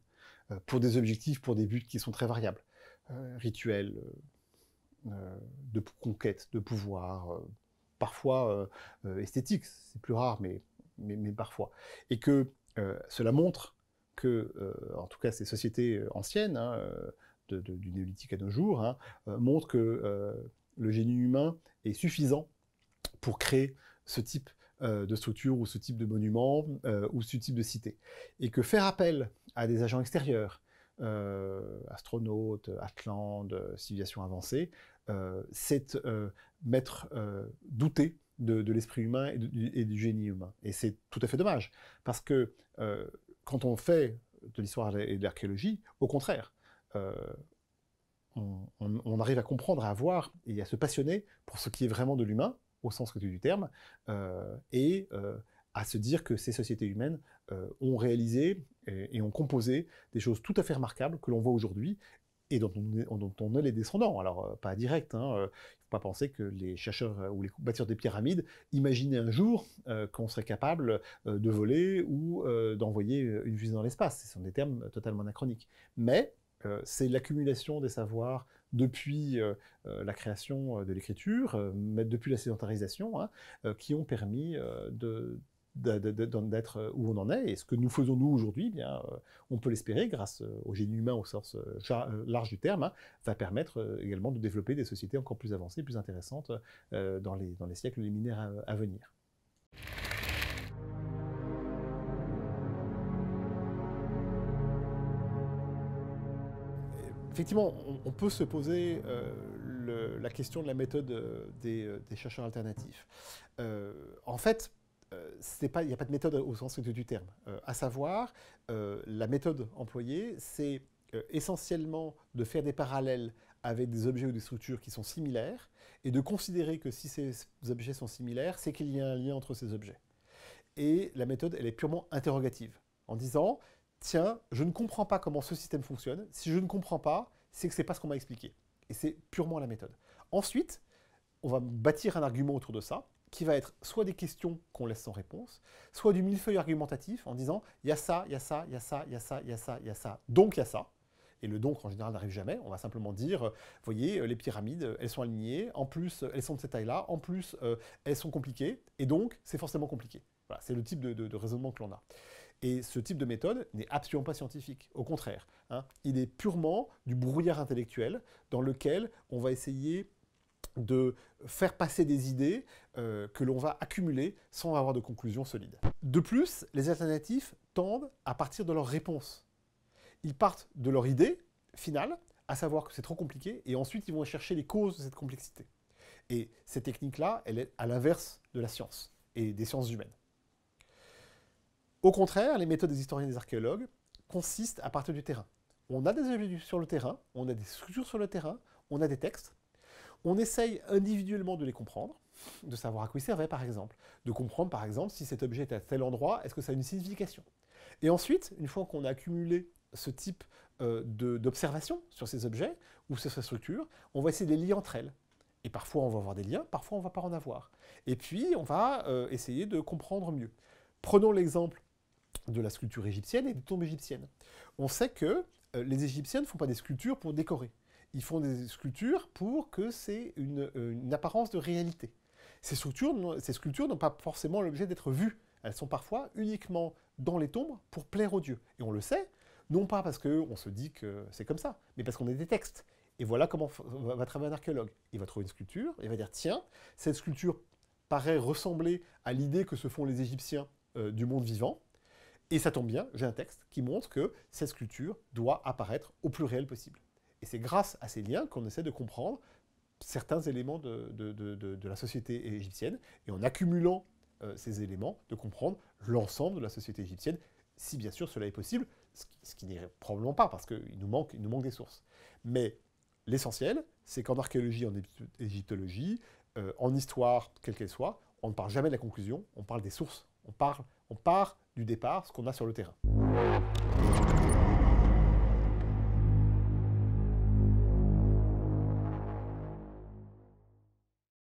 pour des objectifs, pour des buts qui sont très variables, rituels, de conquête, de pouvoir, parfois esthétiques, c'est plus rare, mais, mais, parfois. Et que cela montre que, en tout cas, ces sociétés anciennes, hein, du néolithique à nos jours, hein, euh, montre que euh, le génie humain est suffisant pour créer ce type euh, de structure ou ce type de monument ou ce type de cité. Et que faire appel à des agents extérieurs, astronautes, Atlantes, civilisations avancées, c'est mettre douter de, l'esprit humain et, du génie humain. Et c'est tout à fait dommage, parce que quand on fait de l'histoire et de l'archéologie, au contraire, euh, on, arrive à comprendre, à voir et à se passionner pour ce qui est vraiment de l'humain, au sens que tu du terme, euh, et euh, à se dire que ces sociétés humaines ont réalisé et, ont composé des choses tout à fait remarquables que l'on voit aujourd'hui et dont on, est, les descendants. Alors, pas direct, hein, il ne faut pas penser que les chercheurs ou les bâtisseurs des pyramides imaginaient un jour qu'on serait capable de voler ou d'envoyer une fusée dans l'espace. Ce sont des termes totalement anachroniques. Mais euh, c'est l'accumulation des savoirs depuis euh, euh, la création de l'écriture, depuis la sédentarisation, hein, qui ont permis d'être où on en est. Et ce que nous faisons nous aujourd'hui, eh bien, on peut l'espérer, grâce au génie humain au sens large du terme, hein, va permettre également de développer des sociétés encore plus avancées, plus intéressantes dans, les, siècles à venir. effectivement, on, peut se poser euh, la question de la méthode euh, des, euh, des chercheurs alternatifs. en fait, il n'y a pas de méthode au sens du terme. à savoir, la méthode employée, c'est essentiellement de faire des parallèles avec des objets ou des structures qui sont similaires et de considérer que si ces objets sont similaires, c'est qu'il y a un lien entre ces objets. Et la méthode, elle est purement interrogative en disant tiens, je ne comprends pas comment ce système fonctionne. Si je ne comprends pas, c'est que c'est pas ce qu'on m'a expliqué. Et c'est purement la méthode. Ensuite, on va bâtir un argument autour de ça qui va être soit des questions qu'on laisse sans réponse, soit du millefeuille argumentatif en disant il y a ça, il y a ça, il y a ça, il y a ça, il y a ça, il y a ça, donc il y a ça. Et le donc en général n'arrive jamais. On va simplement dire, euh, voyez, euh, les pyramides, euh, elles sont alignées, en plus elles sont de cette taille-là, en plus elles sont compliquées, et donc c'est forcément compliqué. Voilà, c'est le type de raisonnement que l'on a. Et ce type de méthode n'est absolument pas scientifique, au contraire. Hein. Il est purement du brouillard intellectuel dans lequel on va essayer de faire passer des idées euh, que l'on va accumuler sans avoir de conclusion solide. De plus, les alternatifs tendent à partir de leurs réponses. Ils partent de leur idée finale, à savoir que c'est trop compliqué, et ensuite ils vont chercher les causes de cette complexité. Et cette technique là elle est à l'inverse de la science et des sciences humaines. Au contraire, les méthodes des historiens et des archéologues consistent à partir du terrain. On a des objets sur le terrain, on a des structures sur le terrain, on a des textes. On essaye individuellement de les comprendre, de savoir à quoi ils servaient par exemple, de comprendre par exemple si cet objet est à tel endroit, est-ce que ça a une signification. Et ensuite, une fois qu'on a accumulé ce type euh, d'observation sur ces objets ou sur ces structures, on va essayer de les lier entre elles. Et parfois on va avoir des liens, parfois on ne va pas en avoir. Et puis on va euh, essayer de comprendre mieux. Prenons l'exemple de la sculpture égyptienne et des tombes égyptiennes. On sait que euh, les Égyptiens ne font pas des sculptures pour décorer. Ils font des sculptures pour que c'est une, euh, apparence de réalité. Ces, ces sculptures n'ont pas forcément l'objet d'être vues. Elles sont parfois uniquement dans les tombes pour plaire aux dieux. Et on le sait, non pas parce qu'on se dit que c'est comme ça, mais parce qu'on a des textes. Et voilà comment va travailler un archéologue. Il va trouver une sculpture, il va dire, tiens, cette sculpture paraît ressembler à l'idée que se font les Égyptiens euh, du monde vivant, et ça tombe bien, j'ai un texte qui montre que cette sculpture doit apparaître au plus réel possible. Et c'est grâce à ces liens qu'on essaie de comprendre certains éléments de, la société égyptienne, et en accumulant euh, ces éléments, de comprendre l'ensemble de la société égyptienne, si bien sûr cela est possible, ce qui, n'est probablement pas, parce qu'il nous manque, nous manque des sources. Mais l'essentiel, c'est qu'en archéologie, en égyptologie, euh, en histoire, quelle qu'elle soit, on ne parle jamais de la conclusion, on parle des sources, on, parle, on part du départ, ce qu'on a sur le terrain.